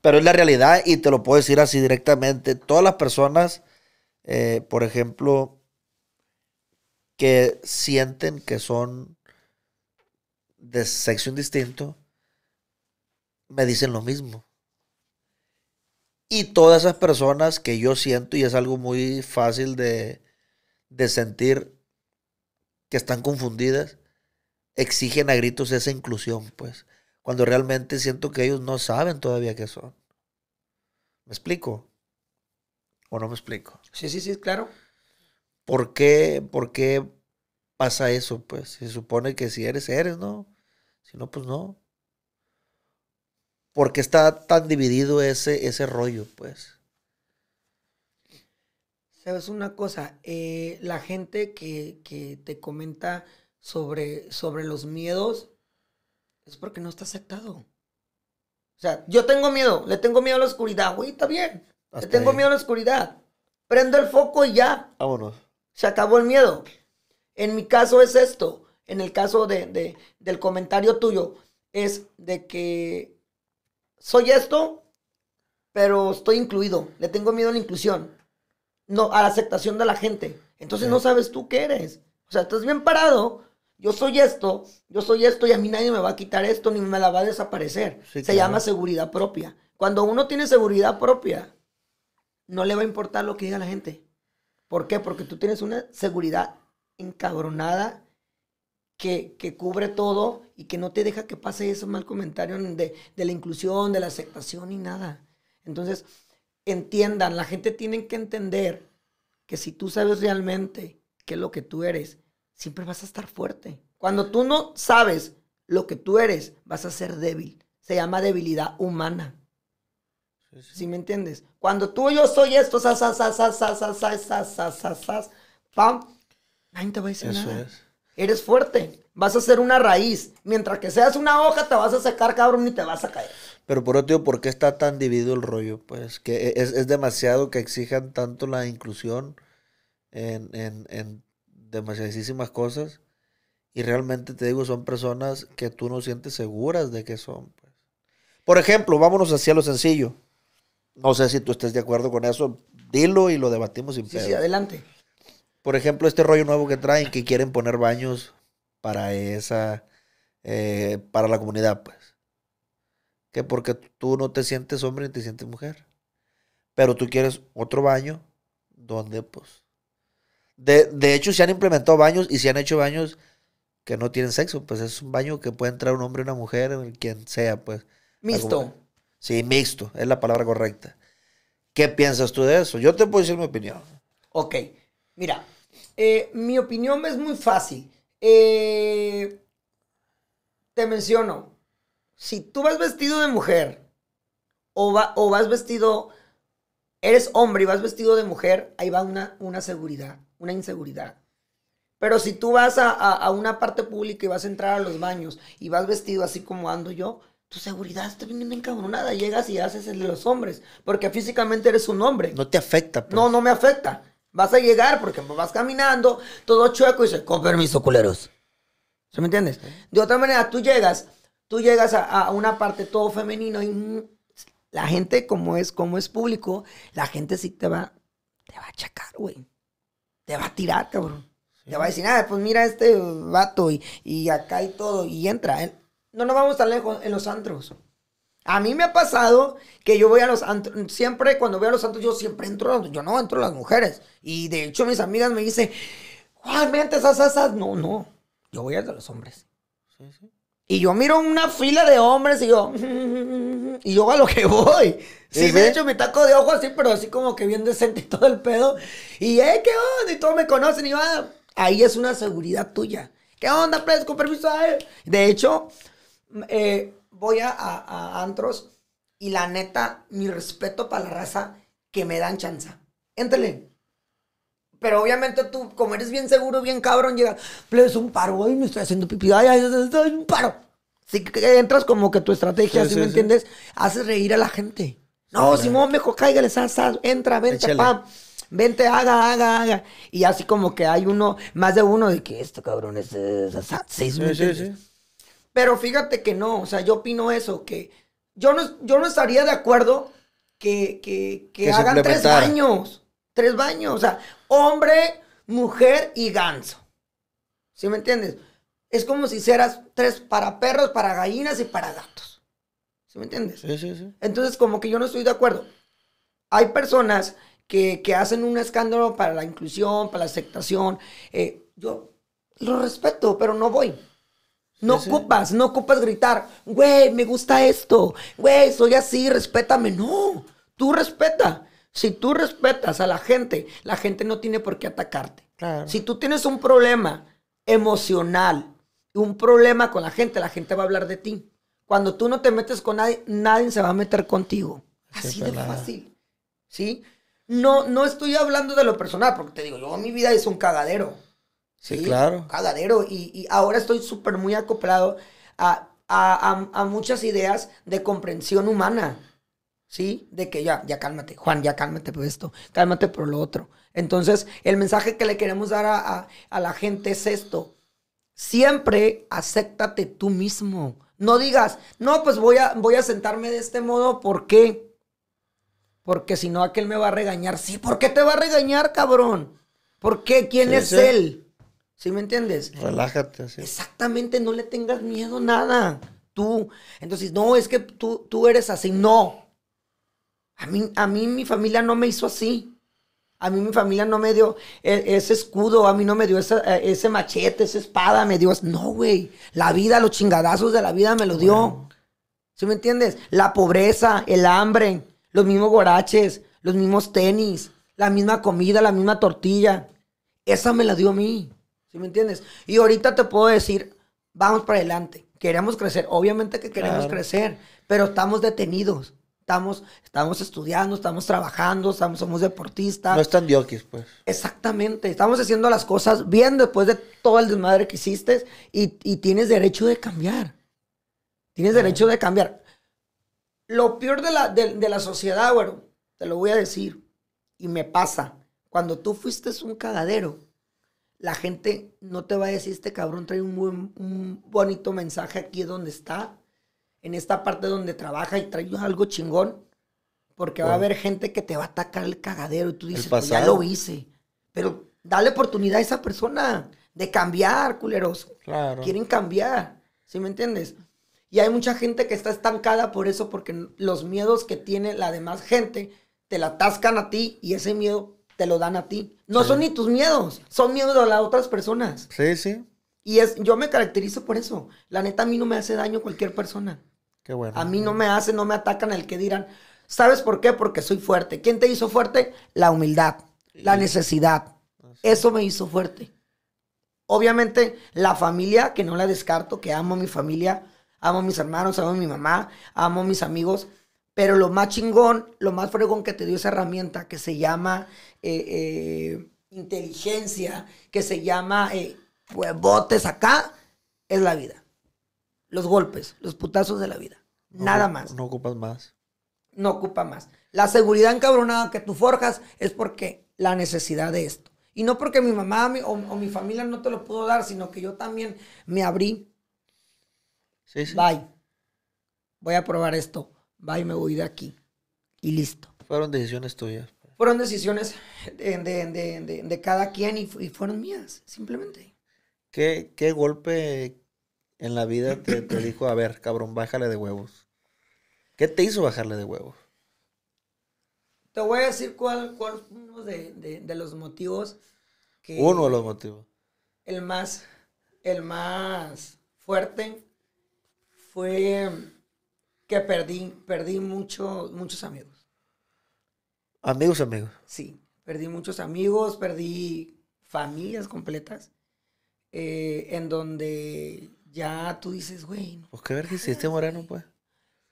Pero es la realidad y te lo puedo decir así directamente. Todas las personas eh, por ejemplo, que sienten que son de sexo indistinto, me dicen lo mismo. Y todas esas personas que yo siento, y es algo muy fácil de, de sentir, que están confundidas, exigen a gritos esa inclusión, pues, cuando realmente siento que ellos no saben todavía qué son. ¿Me explico? ¿O no me explico? Sí, sí, sí, claro. ¿Por qué, por qué pasa eso? Pues se supone que si eres, eres, ¿no? Si no, pues no. ¿Por qué está tan dividido ese, ese rollo, pues? Sabes una cosa, eh, la gente que, te comenta sobre, sobre los miedos es porque no está aceptado. O sea, yo tengo miedo, le tengo miedo a la oscuridad, güey, está bien. Le tengo miedo a la oscuridad. Prendo el foco y ya. Vámonos. Se acabó el miedo. En mi caso es esto. En el caso de, del comentario tuyo, es de que soy esto, pero estoy incluido. Le tengo miedo a la inclusión. No, a la aceptación de la gente. Entonces no sabes tú qué eres. O sea, estás bien parado, yo soy esto, yo soy esto y a mí nadie me va a quitar esto ni me la va a desaparecer. Se llama seguridad propia. Cuando uno tiene seguridad propia, no le va a importar lo que diga la gente. ¿Por qué? Porque tú tienes una seguridad encabronada que, cubre todo y que no te deja que pase ese mal comentario de, de la inclusión, de la aceptación y nada. Entonces, entiendan, la gente tiene que entender que si tú sabes realmente qué es lo que tú eres, siempre vas a estar fuerte. Cuando tú no sabes lo que tú eres, vas a ser débil. Se llama debilidad humana. Sí, me entiendes? Cuando tú y yo soy esto, sas, sas, sas, sas, sas, sas, sas, sas, sa, pam, nadie te va a decir Eso Es. Eres fuerte, vas a ser una raíz. Mientras que seas una hoja, te vas a sacar, cabrón, y te vas a caer. Pero por otro lado, ¿por qué está tan dividido el rollo? Pues que es, es demasiado que exijan tanto la inclusión en, en, en demasiadísimas cosas. Y realmente te digo, son personas que tú no sientes seguras de que son. Pues. Por ejemplo, vámonos hacia lo sencillo. No sé si tú estés de acuerdo con eso. Dilo y lo debatimos sin sí, adelante. Por ejemplo, este rollo nuevo que traen, que quieren poner baños para esa, eh, para la comunidad, pues. Que porque tú no te sientes hombre ni te sientes mujer. Pero tú quieres otro baño donde, pues. De, hecho, se han implementado baños y se han hecho baños que no tienen sexo. Pues es un baño que puede entrar un hombre una mujer, quien sea, pues. Mixto. Sí, mixto, es la palabra correcta. ¿Qué piensas tú de eso? Yo te puedo decir mi opinión. Ok, mira, eh, mi opinión es muy fácil. Eh, te menciono, si tú vas vestido de mujer o, o, vas vestido, eres hombre y vas vestido de mujer, ahí va una, una seguridad, una inseguridad. Pero si tú vas a, a, una parte pública y vas a entrar a los baños y vas vestido así como ando yo, tu seguridad está bien encabronada. Llegas y haces el de los hombres. Porque físicamente eres un hombre. No te afecta. Pues. No, no me afecta. Vas a llegar porque vas caminando, todo chueco y se con permiso, culeros. ¿Se me entiendes? De otra manera, tú llegas, tú llegas a, una parte todo femenino y la gente, como es, como es público, la gente sí te va, te va a achacar, güey. Te va a tirar, cabrón. Te va a decir, ah, pues mira este vato y, y acá y todo, y entra. ¿eh? No nos vamos tan lejos en los antros. A mí me ha pasado que yo voy a los antros, siempre cuando voy a los antros, yo siempre entro, yo no entro a las mujeres. Y de hecho mis amigas me dicen, Juan, esas, asas No, no, yo voy a los hombres. Sí, sí. Y yo miro una fila de hombres y yo, y yo a lo que voy. Sí, de hecho me taco de ojo así, pero así como que bien decente y todo el pedo. Y, eh, ¿qué onda? Y todos me conocen y va. Ah, ahí es una seguridad tuya. ¿Qué onda, preso Con permiso. De hecho, Mm, eh, voy a, a, antros y la neta, mi respeto para la raza que me dan chance. Éntele. Pero obviamente tú, como eres bien seguro, bien cabrón, llegas, es un paro, hoy me estoy haciendo pipí, ay, un paro. Así que entras como que tu estrategia, si me entiendes, haces reír a la gente. No, Simón, mejor cáigale, entra, vente, vente, haga, haga, haga. Y así como que hay uno, más de uno de que esto, cabrón, es, seis meses sí, sí. Pero fíjate que no, o sea, yo opino eso, que yo no, yo no estaría de acuerdo que, hagan tres baños. Tres baños, o sea, hombre, mujer y ganso. ¿Sí me entiendes? Es como si hicieras tres para perros, para gallinas y para gatos. ¿Sí me entiendes? Sí, sí, sí. Entonces, como que yo no estoy de acuerdo. Hay personas que, hacen un escándalo para la inclusión, para la aceptación. Eh, yo lo respeto, pero no voy. No ocupas, no ocupas gritar, güey, me gusta esto, güey, soy así, respétame. No, tú respeta. Si tú respetas a la gente, la gente no tiene por qué atacarte. Si tú tienes un problema emocional, un problema con la gente, la gente va a hablar de ti. Cuando tú no te metes con nadie, nadie se va a meter contigo. Así de fácil. ¿Sí? No, no estoy hablando de lo personal, porque te digo, yo mi vida es un cagadero. Sí, claro. Cagadero. Y, ahora estoy súper muy acoplado a, muchas ideas de comprensión humana. ¿Sí? De que ya, ya cálmate, Juan, ya cálmate por esto, cálmate por lo otro. Entonces, el mensaje que le queremos dar a, la gente es esto. Siempre acéptate tú mismo. No digas, no, pues voy a, voy a sentarme de este modo, ¿por qué? Porque si no, aquel me va a regañar. Sí, ¿por qué te va a regañar, cabrón? ¿Por qué? ¿Quién es él? ¿Sí me entiendes? Relájate. así. Exactamente, no le tengas miedo a nada. Tú. Entonces, no, es que tú, tú eres así. No. A mí, a mí mi familia no me hizo así. A mí mi familia no me dio e, ese escudo, a mí no me dio e, ese machete, esa espada, me dio... No, güey. La vida, los chingadazos de la vida me lo dio. ¿Sí me entiendes? La pobreza, el hambre, los mismos goraches, los mismos tenis, la misma comida, la misma tortilla. Esa me la dio a mí. ¿Sí me entiendes? Y ahorita te puedo decir, vamos para adelante. Queremos crecer. Obviamente que queremos crecer, pero estamos detenidos. Estamos, estamos estudiando, estamos trabajando, estamos, somos deportistas. No están diokis, pues. Exactamente. Estamos haciendo las cosas bien después de todo el desmadre que hiciste y, tienes derecho de cambiar. Tienes derecho de cambiar. Lo peor de la, de, la sociedad, bueno, te lo voy a decir, y me pasa. Cuando tú fuiste un cagadero, la gente no te va a decir, este cabrón trae un, bonito mensaje aquí donde está, en esta parte donde trabaja y trae algo chingón, porque va a haber gente que te va a atacar el cagadero y tú dices, pues ya lo hice. Pero dale oportunidad a esa persona de cambiar, culeros. Quieren cambiar, ¿sí me entiendes? Y hay mucha gente que está estancada por eso, porque los miedos que tiene la demás gente te la atascan a ti y ese miedo te lo dan a ti. No son ni tus miedos, son miedos de las otras personas. Sí, sí. Y es, yo me caracterizo por eso. La neta, a mí no me hace daño cualquier persona. Qué bueno. A mí no me hace, no me atacan al que dirán. ¿Sabes por qué? Porque soy fuerte. ¿Quién te hizo fuerte? La humildad, la necesidad. Eso me hizo fuerte. Obviamente, la familia, que no la descarto, que amo a mi familia, amo a mis hermanos, amo a mi mamá, amo a mis amigos, pero lo más chingón, lo más fregón que te dio esa herramienta que se llama eh, eh, inteligencia, que se llama botes eh, acá, es la vida. Los golpes, los putazos de la vida. Nada más. No ocupas más. No ocupa más. La seguridad encabronada que tú forjas es porque la necesidad de esto. Y no porque mi mamá o, mi familia no te lo pudo dar, sino que yo también me abrí. Sí, sí. Bye. Voy a probar esto va y me voy de aquí. Y listo. Fueron decisiones tuyas. Fueron decisiones de, de, cada quien y, fueron mías, simplemente. ¿Qué, golpe en la vida te, te dijo, a ver, cabrón, bájale de huevos? ¿Qué te hizo bajarle de huevos? Te voy a decir cuál, cuál uno de, de, los motivos que... Uno de los motivos. El más, el más fuerte fue que perdí, perdí muchos amigos. Amigos, amigos. Sí, perdí muchos amigos, perdí familias completas, eh, en donde ya tú dices, güey. pues qué ver que hiciste moreno, pues.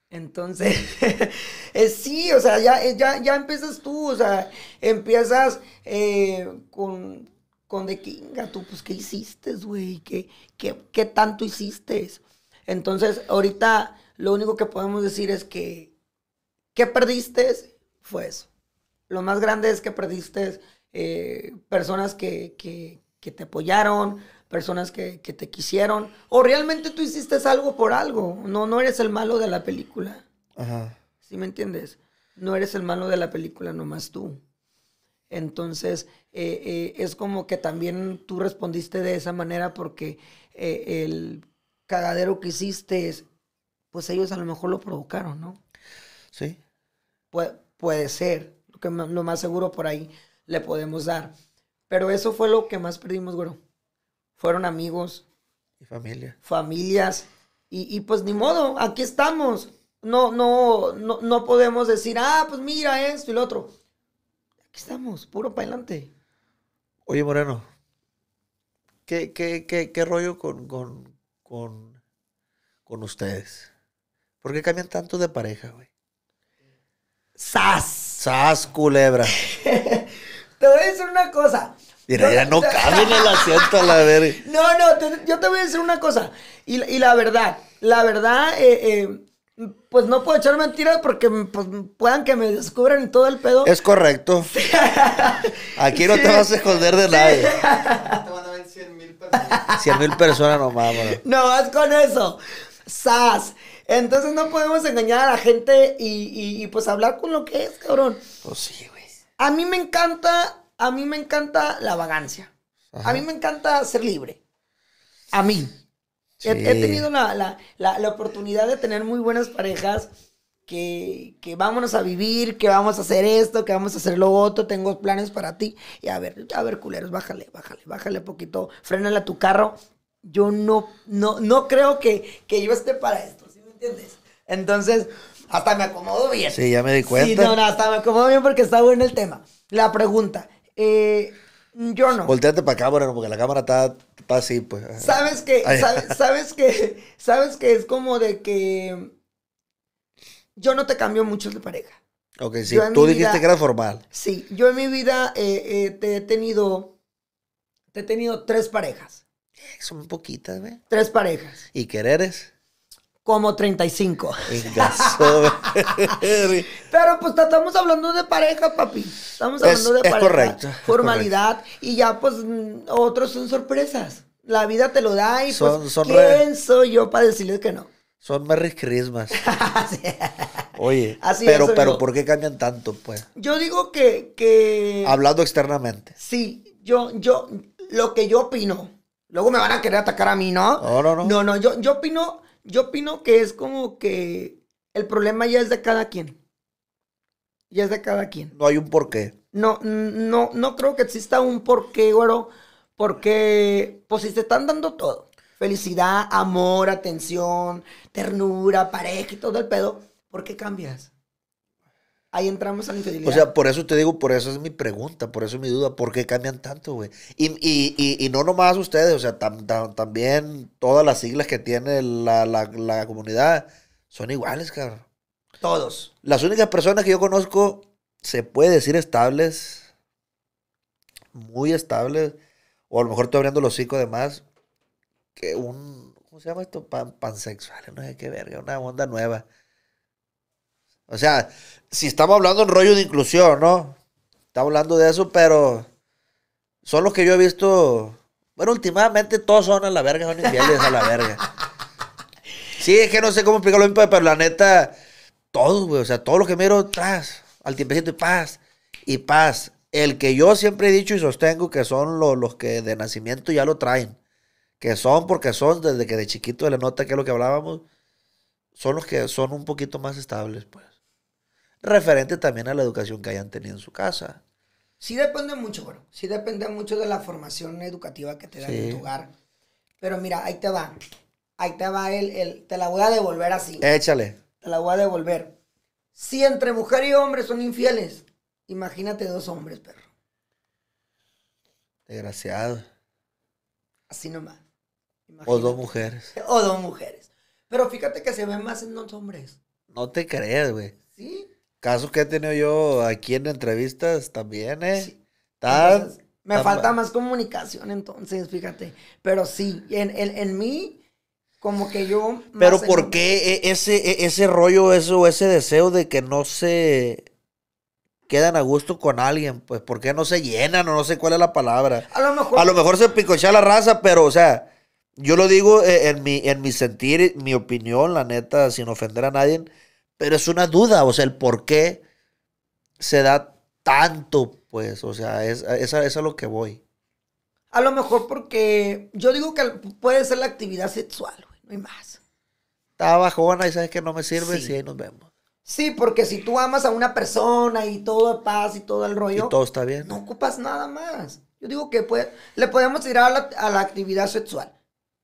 Entonces, sí, o sea, ya, eh, ya, ya empiezas tú, o sea, empiezas eh, con, con de kinga, tú, pues, ¿qué hiciste, güey? qué tanto hiciste? Entonces, ahorita lo único que podemos decir es que ¿qué perdiste? Fue eso. Lo más grande es que perdiste eh, personas que, te apoyaron, personas que, te quisieron, o realmente tú hiciste algo por algo. No, no eres el malo de la película. Ajá. ¿Sí me entiendes? No eres el malo de la película, nomás tú. Entonces, eh, eh, es como que también tú respondiste de esa manera porque el cagadero que hiciste, pues ellos a lo mejor lo provocaron, ¿no? Sí. puede ser, lo, que lo más seguro por ahí le podemos dar. Pero eso fue lo que más perdimos, güero. Fueron amigos. Y familia. Familias. Y, pues ni modo, aquí estamos. No, no, no, podemos decir, ah, pues mira esto y lo otro. Aquí estamos, puro para adelante. Oye, Moreno, ¿qué, qué, qué, qué rollo con, con, con, con ustedes? ¿Por qué cambian tanto de pareja, güey? ¡Sas! ¡Sas, culebra! te voy a decir una cosa. Mira, no, ya no cambien en el asiento la verga. No, no, yo te voy a decir una cosa. Y, la verdad, la verdad, eh, eh, pues no puedo echar mentiras porque pues, puedan que me descubran todo el pedo. Es correcto. Aquí no te vas a esconder de nadie. Te van a ver 100 mil personas. 100 mil personas nomás, No, vas con eso. ¡Sas! Entonces no podemos engañar a la gente y, pues hablar con lo que es, cabrón. Pues sí, güey. A mí me encanta, a mí me encanta la vagancia. A mí me encanta ser libre. A mí. He, tenido la, la, oportunidad de tener muy buenas parejas que, vámonos a vivir, que vamos a hacer esto, que vamos a hacer lo otro, tengo planes para ti. Y a ver, a ver, culeros, bájale, bájale, bájale poquito, frénale a tu carro. Yo no, no, no creo que yo esté para esto. Entonces, hasta me acomodo bien. Sí, ya me di cuenta. Sí, no, hasta me acomodo bien porque está bueno el tema. La pregunta. Eh, yo no. Volteate para acá, porque la cámara está, así, pues. ¿Sabes que, sabes, que ¿Sabes que es como de que yo no te cambio mucho de pareja? Ok, sí. Tú dijiste que era formal. Sí, yo en mi vida eh, eh, te he tenido, te he tenido tres parejas. Son poquitas, ¿ve? Tres parejas. ¿Y quereres? como 35. Pero pues estamos hablando de pareja, papi. Estamos hablando de pareja. es Correcto, formalidad. Y ya pues mm, otros son sorpresas. La vida te lo da y son, pues son ¿quién soy yo para decirles que no? Son Merry Christmas. Oye, pero, pero ¿por qué cambian tanto, pues? Yo digo que, Hablando externamente. Sí, yo, yo, lo que yo opino. Luego me van a querer atacar a mí, ¿no? No, no, no. No, no, yo, yo opino yo opino que es como que el problema ya es de cada quien. Ya es de cada quien. No hay un porqué. No, no, no creo que exista un porqué, güero, porque pues si te están dando todo. Felicidad, amor, atención, ternura, pareja y todo el pedo, ¿por qué cambias? ahí entramos a la O sea, por eso te digo, por eso es mi pregunta, por eso es mi duda, ¿por qué cambian tanto, güey? Y, no nomás ustedes, o sea, también todas las siglas que tiene la, comunidad son iguales, cabrón. Todos. Las únicas personas que yo conozco, se puede decir estables, muy estables, o a lo mejor estoy abriendo los cinco de más, que un, ¿cómo se llama esto? Pan, pansexual, no sé qué verga, una onda nueva. O sea, si estamos hablando en rollo de inclusión, ¿no? Estamos hablando de eso, pero son los que yo he visto. Bueno, últimamente todos son a la verga, son infieles a la verga. Sí, es que no sé cómo explicarlo, pero la neta, todos, güey. O sea, todos los que miro, paz, al tiempecito y paz, y paz. El que yo siempre he dicho y sostengo que son los, que de nacimiento ya lo traen. Que son porque son, desde que de chiquito le nota que es lo que hablábamos, son los que son un poquito más estables, pues referente también a la educación que hayan tenido en su casa. Sí depende mucho, bro. Sí depende mucho de la formación educativa que te dan en tu hogar. Pero mira, ahí te va. Ahí te va el, Te la voy a devolver así. Échale. Te la voy a devolver. Si entre mujer y hombre son infieles, imagínate dos hombres, perro. Desgraciado. Así nomás. O dos mujeres. O dos mujeres. Pero fíjate que se ven más en los hombres. No te creas, güey. Sí. Casos que he tenido yo aquí en entrevistas también, ¿eh? Sí. me falta más comunicación entonces, fíjate. Pero sí, en, en, en mí, como que yo... Pero ¿por qué e, ese, e, ese rollo, eso, ese deseo de que no se quedan a gusto con alguien, pues, ¿por qué no se llenan o no sé cuál es la palabra? A lo mejor. A lo mejor se picocha la raza, pero, o sea, yo lo digo eh, en, mi, en mi sentir, mi opinión, la neta, sin ofender a nadie. Pero es una duda, o sea, el por qué se da tanto, pues, o sea, es, es, a, lo que voy. A lo mejor porque yo digo que puede ser la actividad sexual, güey, no hay más. Estaba bajona y sabes que no me sirve, sí. ahí nos vemos. Sí, porque si tú amas a una persona y todo paz y todo el rollo. Y todo está bien. No ocupas nada más. Yo digo que puede, le podemos tirar a la, actividad sexual.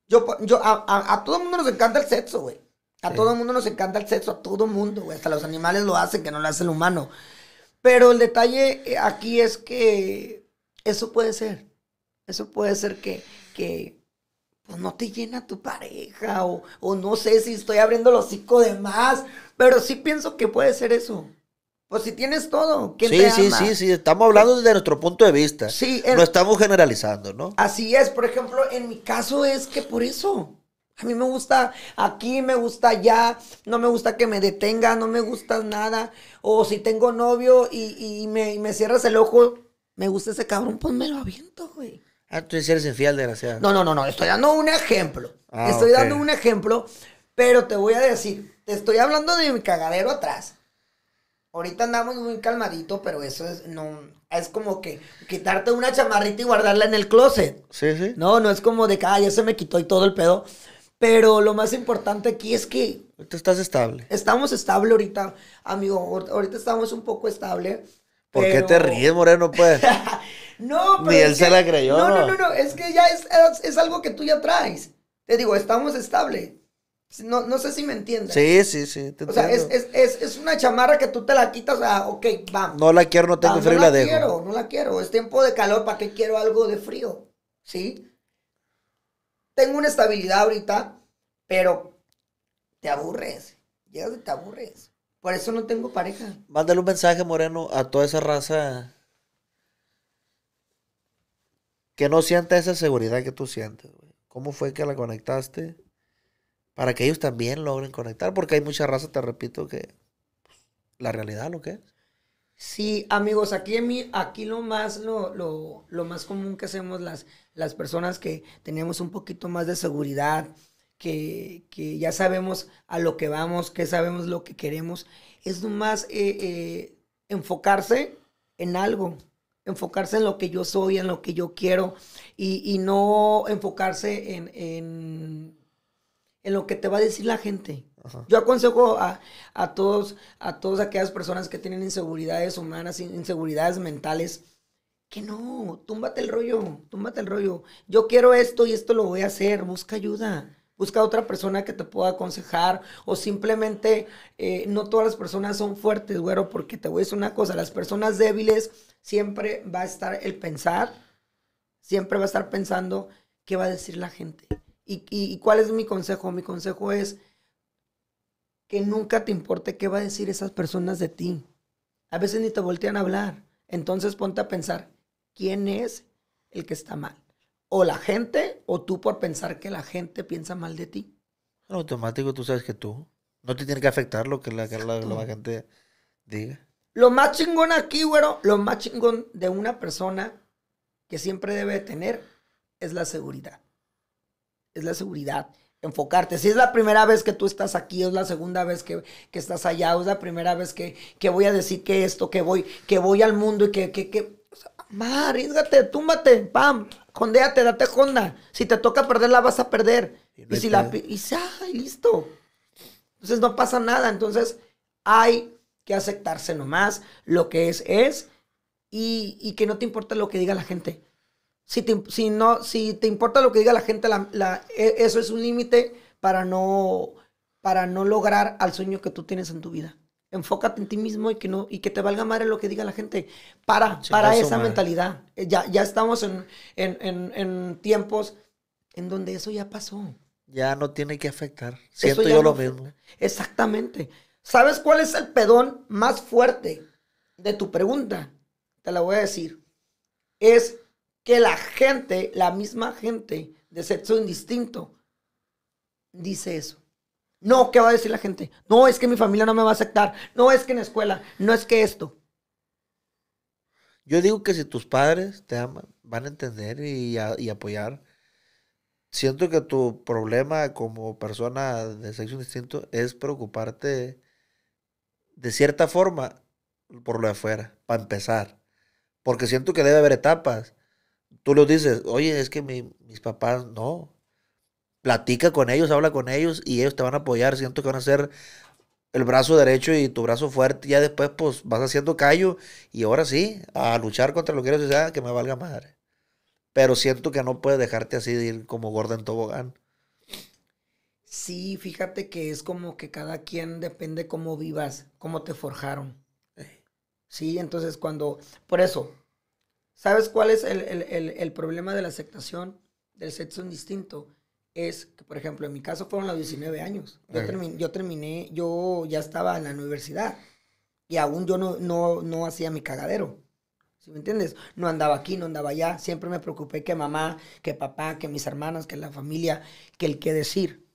Yo, yo, a, a todo el mundo nos encanta el sexo, güey. A todo el mundo nos encanta el sexo, a todo el mundo, güey. Hasta los animales lo hacen, que no lo hace el humano. Pero el detalle eh, aquí es que eso puede ser. Eso puede ser que, que pues, no te llena tu pareja o, no sé si estoy abriendo los hocico de más, pero sí pienso que puede ser eso. Pues si tienes todo, ¿quién sí, te sí, ama? sí, sí, estamos hablando desde nuestro punto de vista. Sí, no estamos generalizando, ¿no? Así es, por ejemplo, en mi caso es que por eso, a mí me gusta aquí, me gusta allá, no me gusta que me detenga, no me gusta nada. O si tengo novio y, me, cierras el ojo, me gusta ese cabrón, pues me lo aviento, güey. Ah, tú eres infiel, desgraciado. No, no, no, no, estoy dando un ejemplo. Ah, estoy dando un ejemplo, pero te voy a decir, te estoy hablando de mi cagadero atrás. Ahorita andamos muy calmadito, pero eso es, no, es como que quitarte una chamarrita y guardarla en el closet. Sí, sí. No, no es como de que, ah, ya se me quitó y todo el pedo. Pero lo más importante aquí es que... Tú estás estable. Estamos estable ahorita, amigo. Ahorita estamos un poco estable. ¿Por qué te ríes, Moreno, pues? no, pero... Ni él se la creyó. No, no, no, Es que ya es, es, algo que tú ya traes. Te digo, estamos estable. No, no sé si me entiendes. Sí, sí, sí. Te o sea, es, es, una chamarra que tú te la quitas, ah, ok, vamos. No la quiero, no tengo ah, frío y la, la dejo. No la quiero, no la quiero. Es tiempo de calor, ¿para qué quiero algo de frío? ¿Sí? tengo una estabilidad ahorita, pero te aburres. Llegas y te aburres. Por eso no tengo pareja. Mándale un mensaje, Moreno, a toda esa raza que no sienta esa seguridad que tú sientes. ¿Cómo fue que la conectaste? Para que ellos también logren conectar, porque hay mucha raza, te repito, que pues, la realidad lo que es. Sí, amigos, aquí, en aquí lo más lo, más común que hacemos las, las personas que tenemos un poquito más de seguridad, que, que ya sabemos a lo que vamos, que sabemos lo que queremos, es más eh, eh, enfocarse en algo, enfocarse en lo que yo soy, en lo que yo quiero, y, y no enfocarse en, en, en lo que te va a decir la gente. Yo aconsejo a, todos, a todas aquellas personas que tienen inseguridades humanas, inseguridades mentales, que no, túmbate el rollo, túmbate el rollo. Yo quiero esto y esto lo voy a hacer, busca ayuda. Busca otra persona que te pueda aconsejar o simplemente eh, no todas las personas son fuertes, güero, porque te voy a decir una cosa, las personas débiles siempre va a estar el pensar, siempre va a estar pensando qué va a decir la gente. y cuál es mi consejo? Mi consejo es, que nunca te importe qué va a decir esas personas de ti. A veces ni te voltean a hablar. Entonces ponte a pensar, ¿quién es el que está mal? O la gente, o tú por pensar que la gente piensa mal de ti. automático tú sabes que tú. No te tiene que afectar lo que la, la gente diga. Lo más chingón aquí, güero, lo más chingón de una persona que siempre debe tener es la seguridad. Es la seguridad enfocarte. Si es la primera vez que tú estás aquí, es la segunda vez que, estás allá, es la primera vez que, voy a decir que esto, que voy, que voy al mundo y que, que, que o sea, túmbate, pam, condéate, date honda. Si te toca perder la vas a perder. Y, si la y ay, listo. Entonces no pasa nada. Entonces hay que aceptarse nomás. Lo que es, es. Y, y que no te importa lo que diga la gente. Si te, no, si te importa lo que diga la gente, la, e, eso es un límite para no, para no lograr al sueño que tú tienes en tu vida. Enfócate en ti mismo y que no y que te valga madre lo que diga la gente. Para, para esa mentalidad. Eh, ya, ya estamos en, tiempos en donde eso ya pasó. Ya no tiene que afectar. Siento yo lo mismo. Exactamente. ¿Sabes cuál es el pedón más fuerte de tu pregunta? Te la voy a decir. Es que la gente, la misma gente de sexo indistinto, dice eso. No, ¿qué va a decir la gente? No, es que mi familia no me va a aceptar. No, es que en la escuela. No, es que esto. Yo digo que si tus padres te aman, van a entender y, apoyar. Siento que tu problema como persona de sexo indistinto es preocuparte de cierta forma por lo de afuera, para empezar. Porque siento que debe haber etapas tú lo dices, oye, es que mis papás no. Platica con ellos, habla con ellos y ellos te van a apoyar. Siento que van a ser el brazo derecho y tu brazo fuerte. Ya después, pues vas haciendo callo y ahora sí, a luchar contra lo que o sea, ah, que me valga madre. Pero siento que no puedes dejarte así de ir como Gordon en tobogán. Sí, fíjate que es como que cada quien depende cómo vivas, cómo te forjaron. Eh. Sí, entonces cuando, por eso, ¿Sabes cuál es el, problema de la aceptación del sexo indistinto? Es que, por ejemplo, en mi caso fueron los 19 años. Yo, terminé, yo ya estaba en la universidad y aún yo no, no, no hacía mi cagadero. ¿Sí me entiendes? No andaba aquí, no andaba allá. Siempre me preocupé que mamá, que papá, que mis hermanas, que la familia, que el qué decir.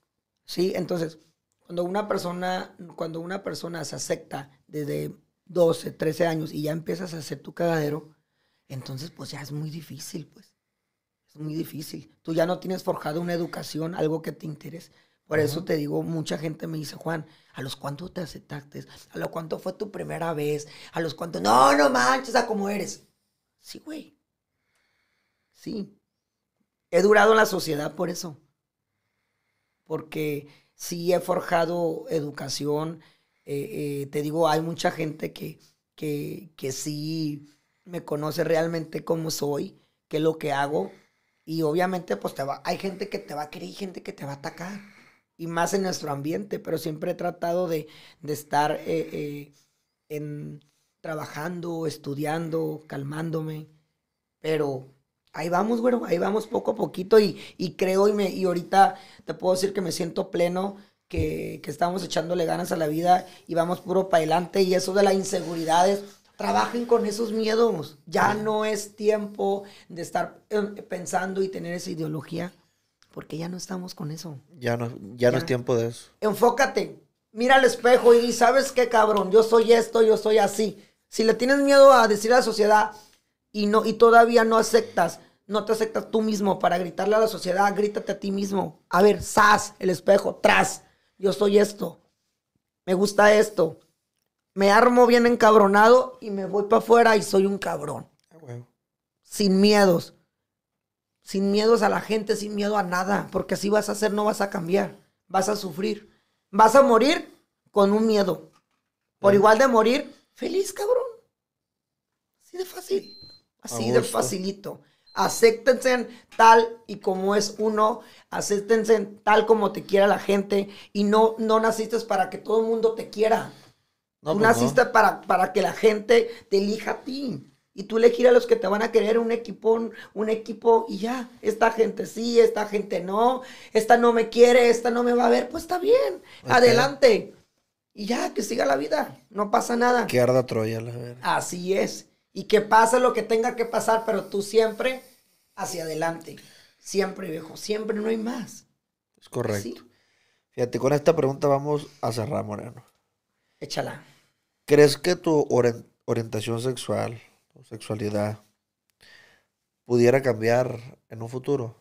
¿Sí? Entonces, cuando una persona, cuando una persona se acepta desde 12, 13 años y ya empiezas a hacer tu cagadero, entonces, pues ya es muy difícil, pues. Es muy difícil. Tú ya no tienes forjado una educación, algo que te interese. Por eso te digo, mucha gente me dice, Juan, ¿a los cuántos te aceptaste? ¿A lo cuánto fue tu primera vez? ¿A los cuántos? No, no manches, a cómo eres. Sí, güey. Sí. He durado en la sociedad por eso. Porque sí he forjado educación. Eh, eh, te digo, hay mucha gente que, que, que sí me conoce realmente cómo soy, qué es lo que hago. Y obviamente, pues te va, hay gente que te va a querer y gente que te va a atacar. Y más en nuestro ambiente, pero siempre he tratado de, estar eh, eh, en, trabajando, estudiando, calmándome. Pero ahí vamos, güero, ahí vamos poco a poquito. Y, creo y, me, y ahorita te puedo decir que me siento pleno. Que, que estamos echándole ganas a la vida y vamos puro para adelante y eso de las inseguridades, trabajen con esos miedos. Ya no es tiempo de estar eh, pensando y tener esa ideología, porque ya no estamos con eso. Ya no, ya, no es tiempo de eso. Enfócate, mira al espejo y sabes qué cabrón, yo soy esto, yo soy así. Si le tienes miedo a decir a la sociedad y no y todavía no aceptas, no te aceptas tú mismo para gritarle a la sociedad, grítate a ti mismo. A ver, sas, el espejo, tras, yo soy esto. Me gusta esto me armo bien encabronado y me voy para afuera y soy un cabrón. Ah, sin miedos. Sin miedos a la gente, sin miedo a nada. Porque así vas a hacer, no vas a cambiar. Vas a sufrir. Vas a morir con un miedo. Por eh. igual de morir, feliz, cabrón. Así de fácil. Así de facilito. Acéptense tal y como es uno, acéptense tal como te quiera la gente y no, no naciste para que todo el mundo te quiera. No, tú pues naciste para, para que la gente te elija a ti. Y tú elegir a los que te van a querer un equipo, un equipo y ya. Esta gente sí, esta gente no. Esta no me quiere, esta no me va a ver. Pues está bien. Adelante. Y ya, que siga la vida. No pasa nada. Que arda Troya, la verdad. Así es. Y que pase lo que tenga que pasar, pero tú siempre hacia adelante. Siempre, viejo. Siempre no hay más. Es correcto. Fíjate, con esta pregunta vamos a cerrar, Moreno. Échala. ¿Crees que tu orientación sexual o sexualidad pudiera cambiar en un futuro?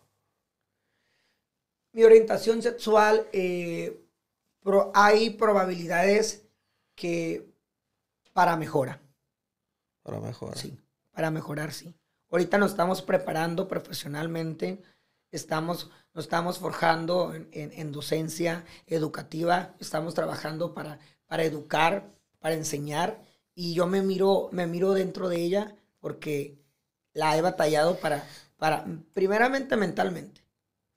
Mi orientación sexual, eh, hay probabilidades que para mejora. Para mejorar. Sí, para mejorar, sí. Ahorita nos estamos preparando profesionalmente, estamos, nos estamos forjando en docencia educativa, estamos trabajando para para educar, para enseñar, y yo me miro, me miro dentro de ella porque la he batallado para, para primeramente mentalmente.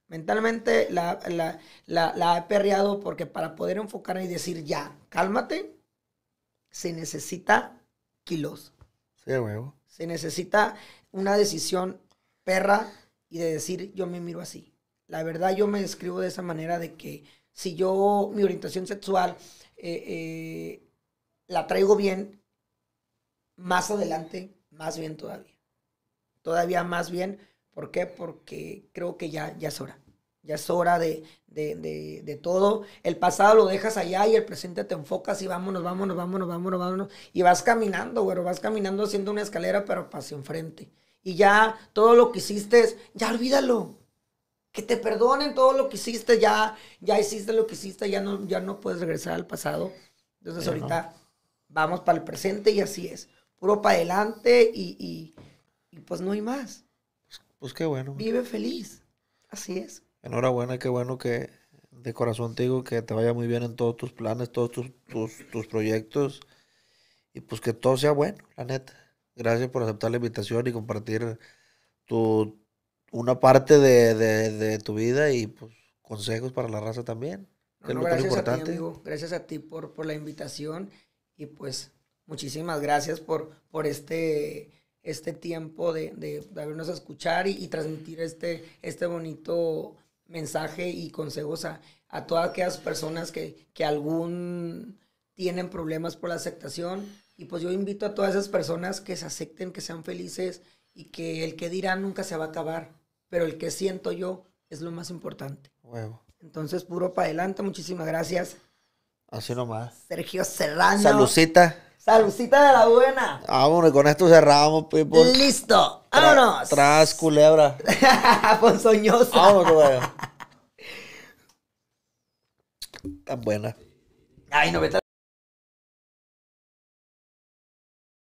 Mentalmente la, la, la, la, he perreado porque para poder enfocarme y decir, ya, cálmate, se necesita kilos. Se necesita una decisión perra y de decir, yo me miro así. La verdad, yo me describo de esa manera de que si yo mi orientación sexual eh, eh, la traigo bien, más adelante, más bien todavía. Todavía más bien. ¿Por qué? Porque creo que ya, ya es hora. Ya es hora de, de, de, todo. El pasado lo dejas allá y el presente te enfocas y vámonos, vámonos, vámonos, vámonos, vámonos. Y vas caminando, güero. Vas caminando haciendo una escalera, pero hacia enfrente. Y ya todo lo que hiciste, es, ya olvídalo que te perdonen todo lo que hiciste, ya, ya hiciste lo que hiciste, ya no, ya no puedes regresar al pasado. Entonces ahorita vamos para el presente y así es. Puro para adelante y, y, pues no hay más. Pues, qué bueno. Vive feliz. Así es. Enhorabuena, qué bueno que de corazón te digo que te vaya muy bien en todos tus planes, todos tus, tus, tus proyectos y pues que todo sea bueno, la neta. Gracias por aceptar la invitación y compartir tu, una parte de, tu vida y pues, consejos para la raza también. gracias importante. a ti, amigo. Gracias a ti por, por la invitación y pues muchísimas gracias por, por este, este tiempo de, habernos a escuchar y, transmitir este, este bonito mensaje y consejos a, todas aquellas personas que, que, algún tienen problemas por la aceptación. Y pues yo invito a todas esas personas que se acepten, que sean felices y que el que dirá nunca se va a acabar pero el que siento yo es lo más importante. Huevo. Entonces, puro para adelante, muchísimas gracias. Así nomás. Sergio Serrano. Salucita. Salucita de la buena. Vámonos, con esto cerramos, people. Listo, vámonos. tras culebra. Ponzoñosa. Vámonos, weón. Tan buena. Ay, no, vete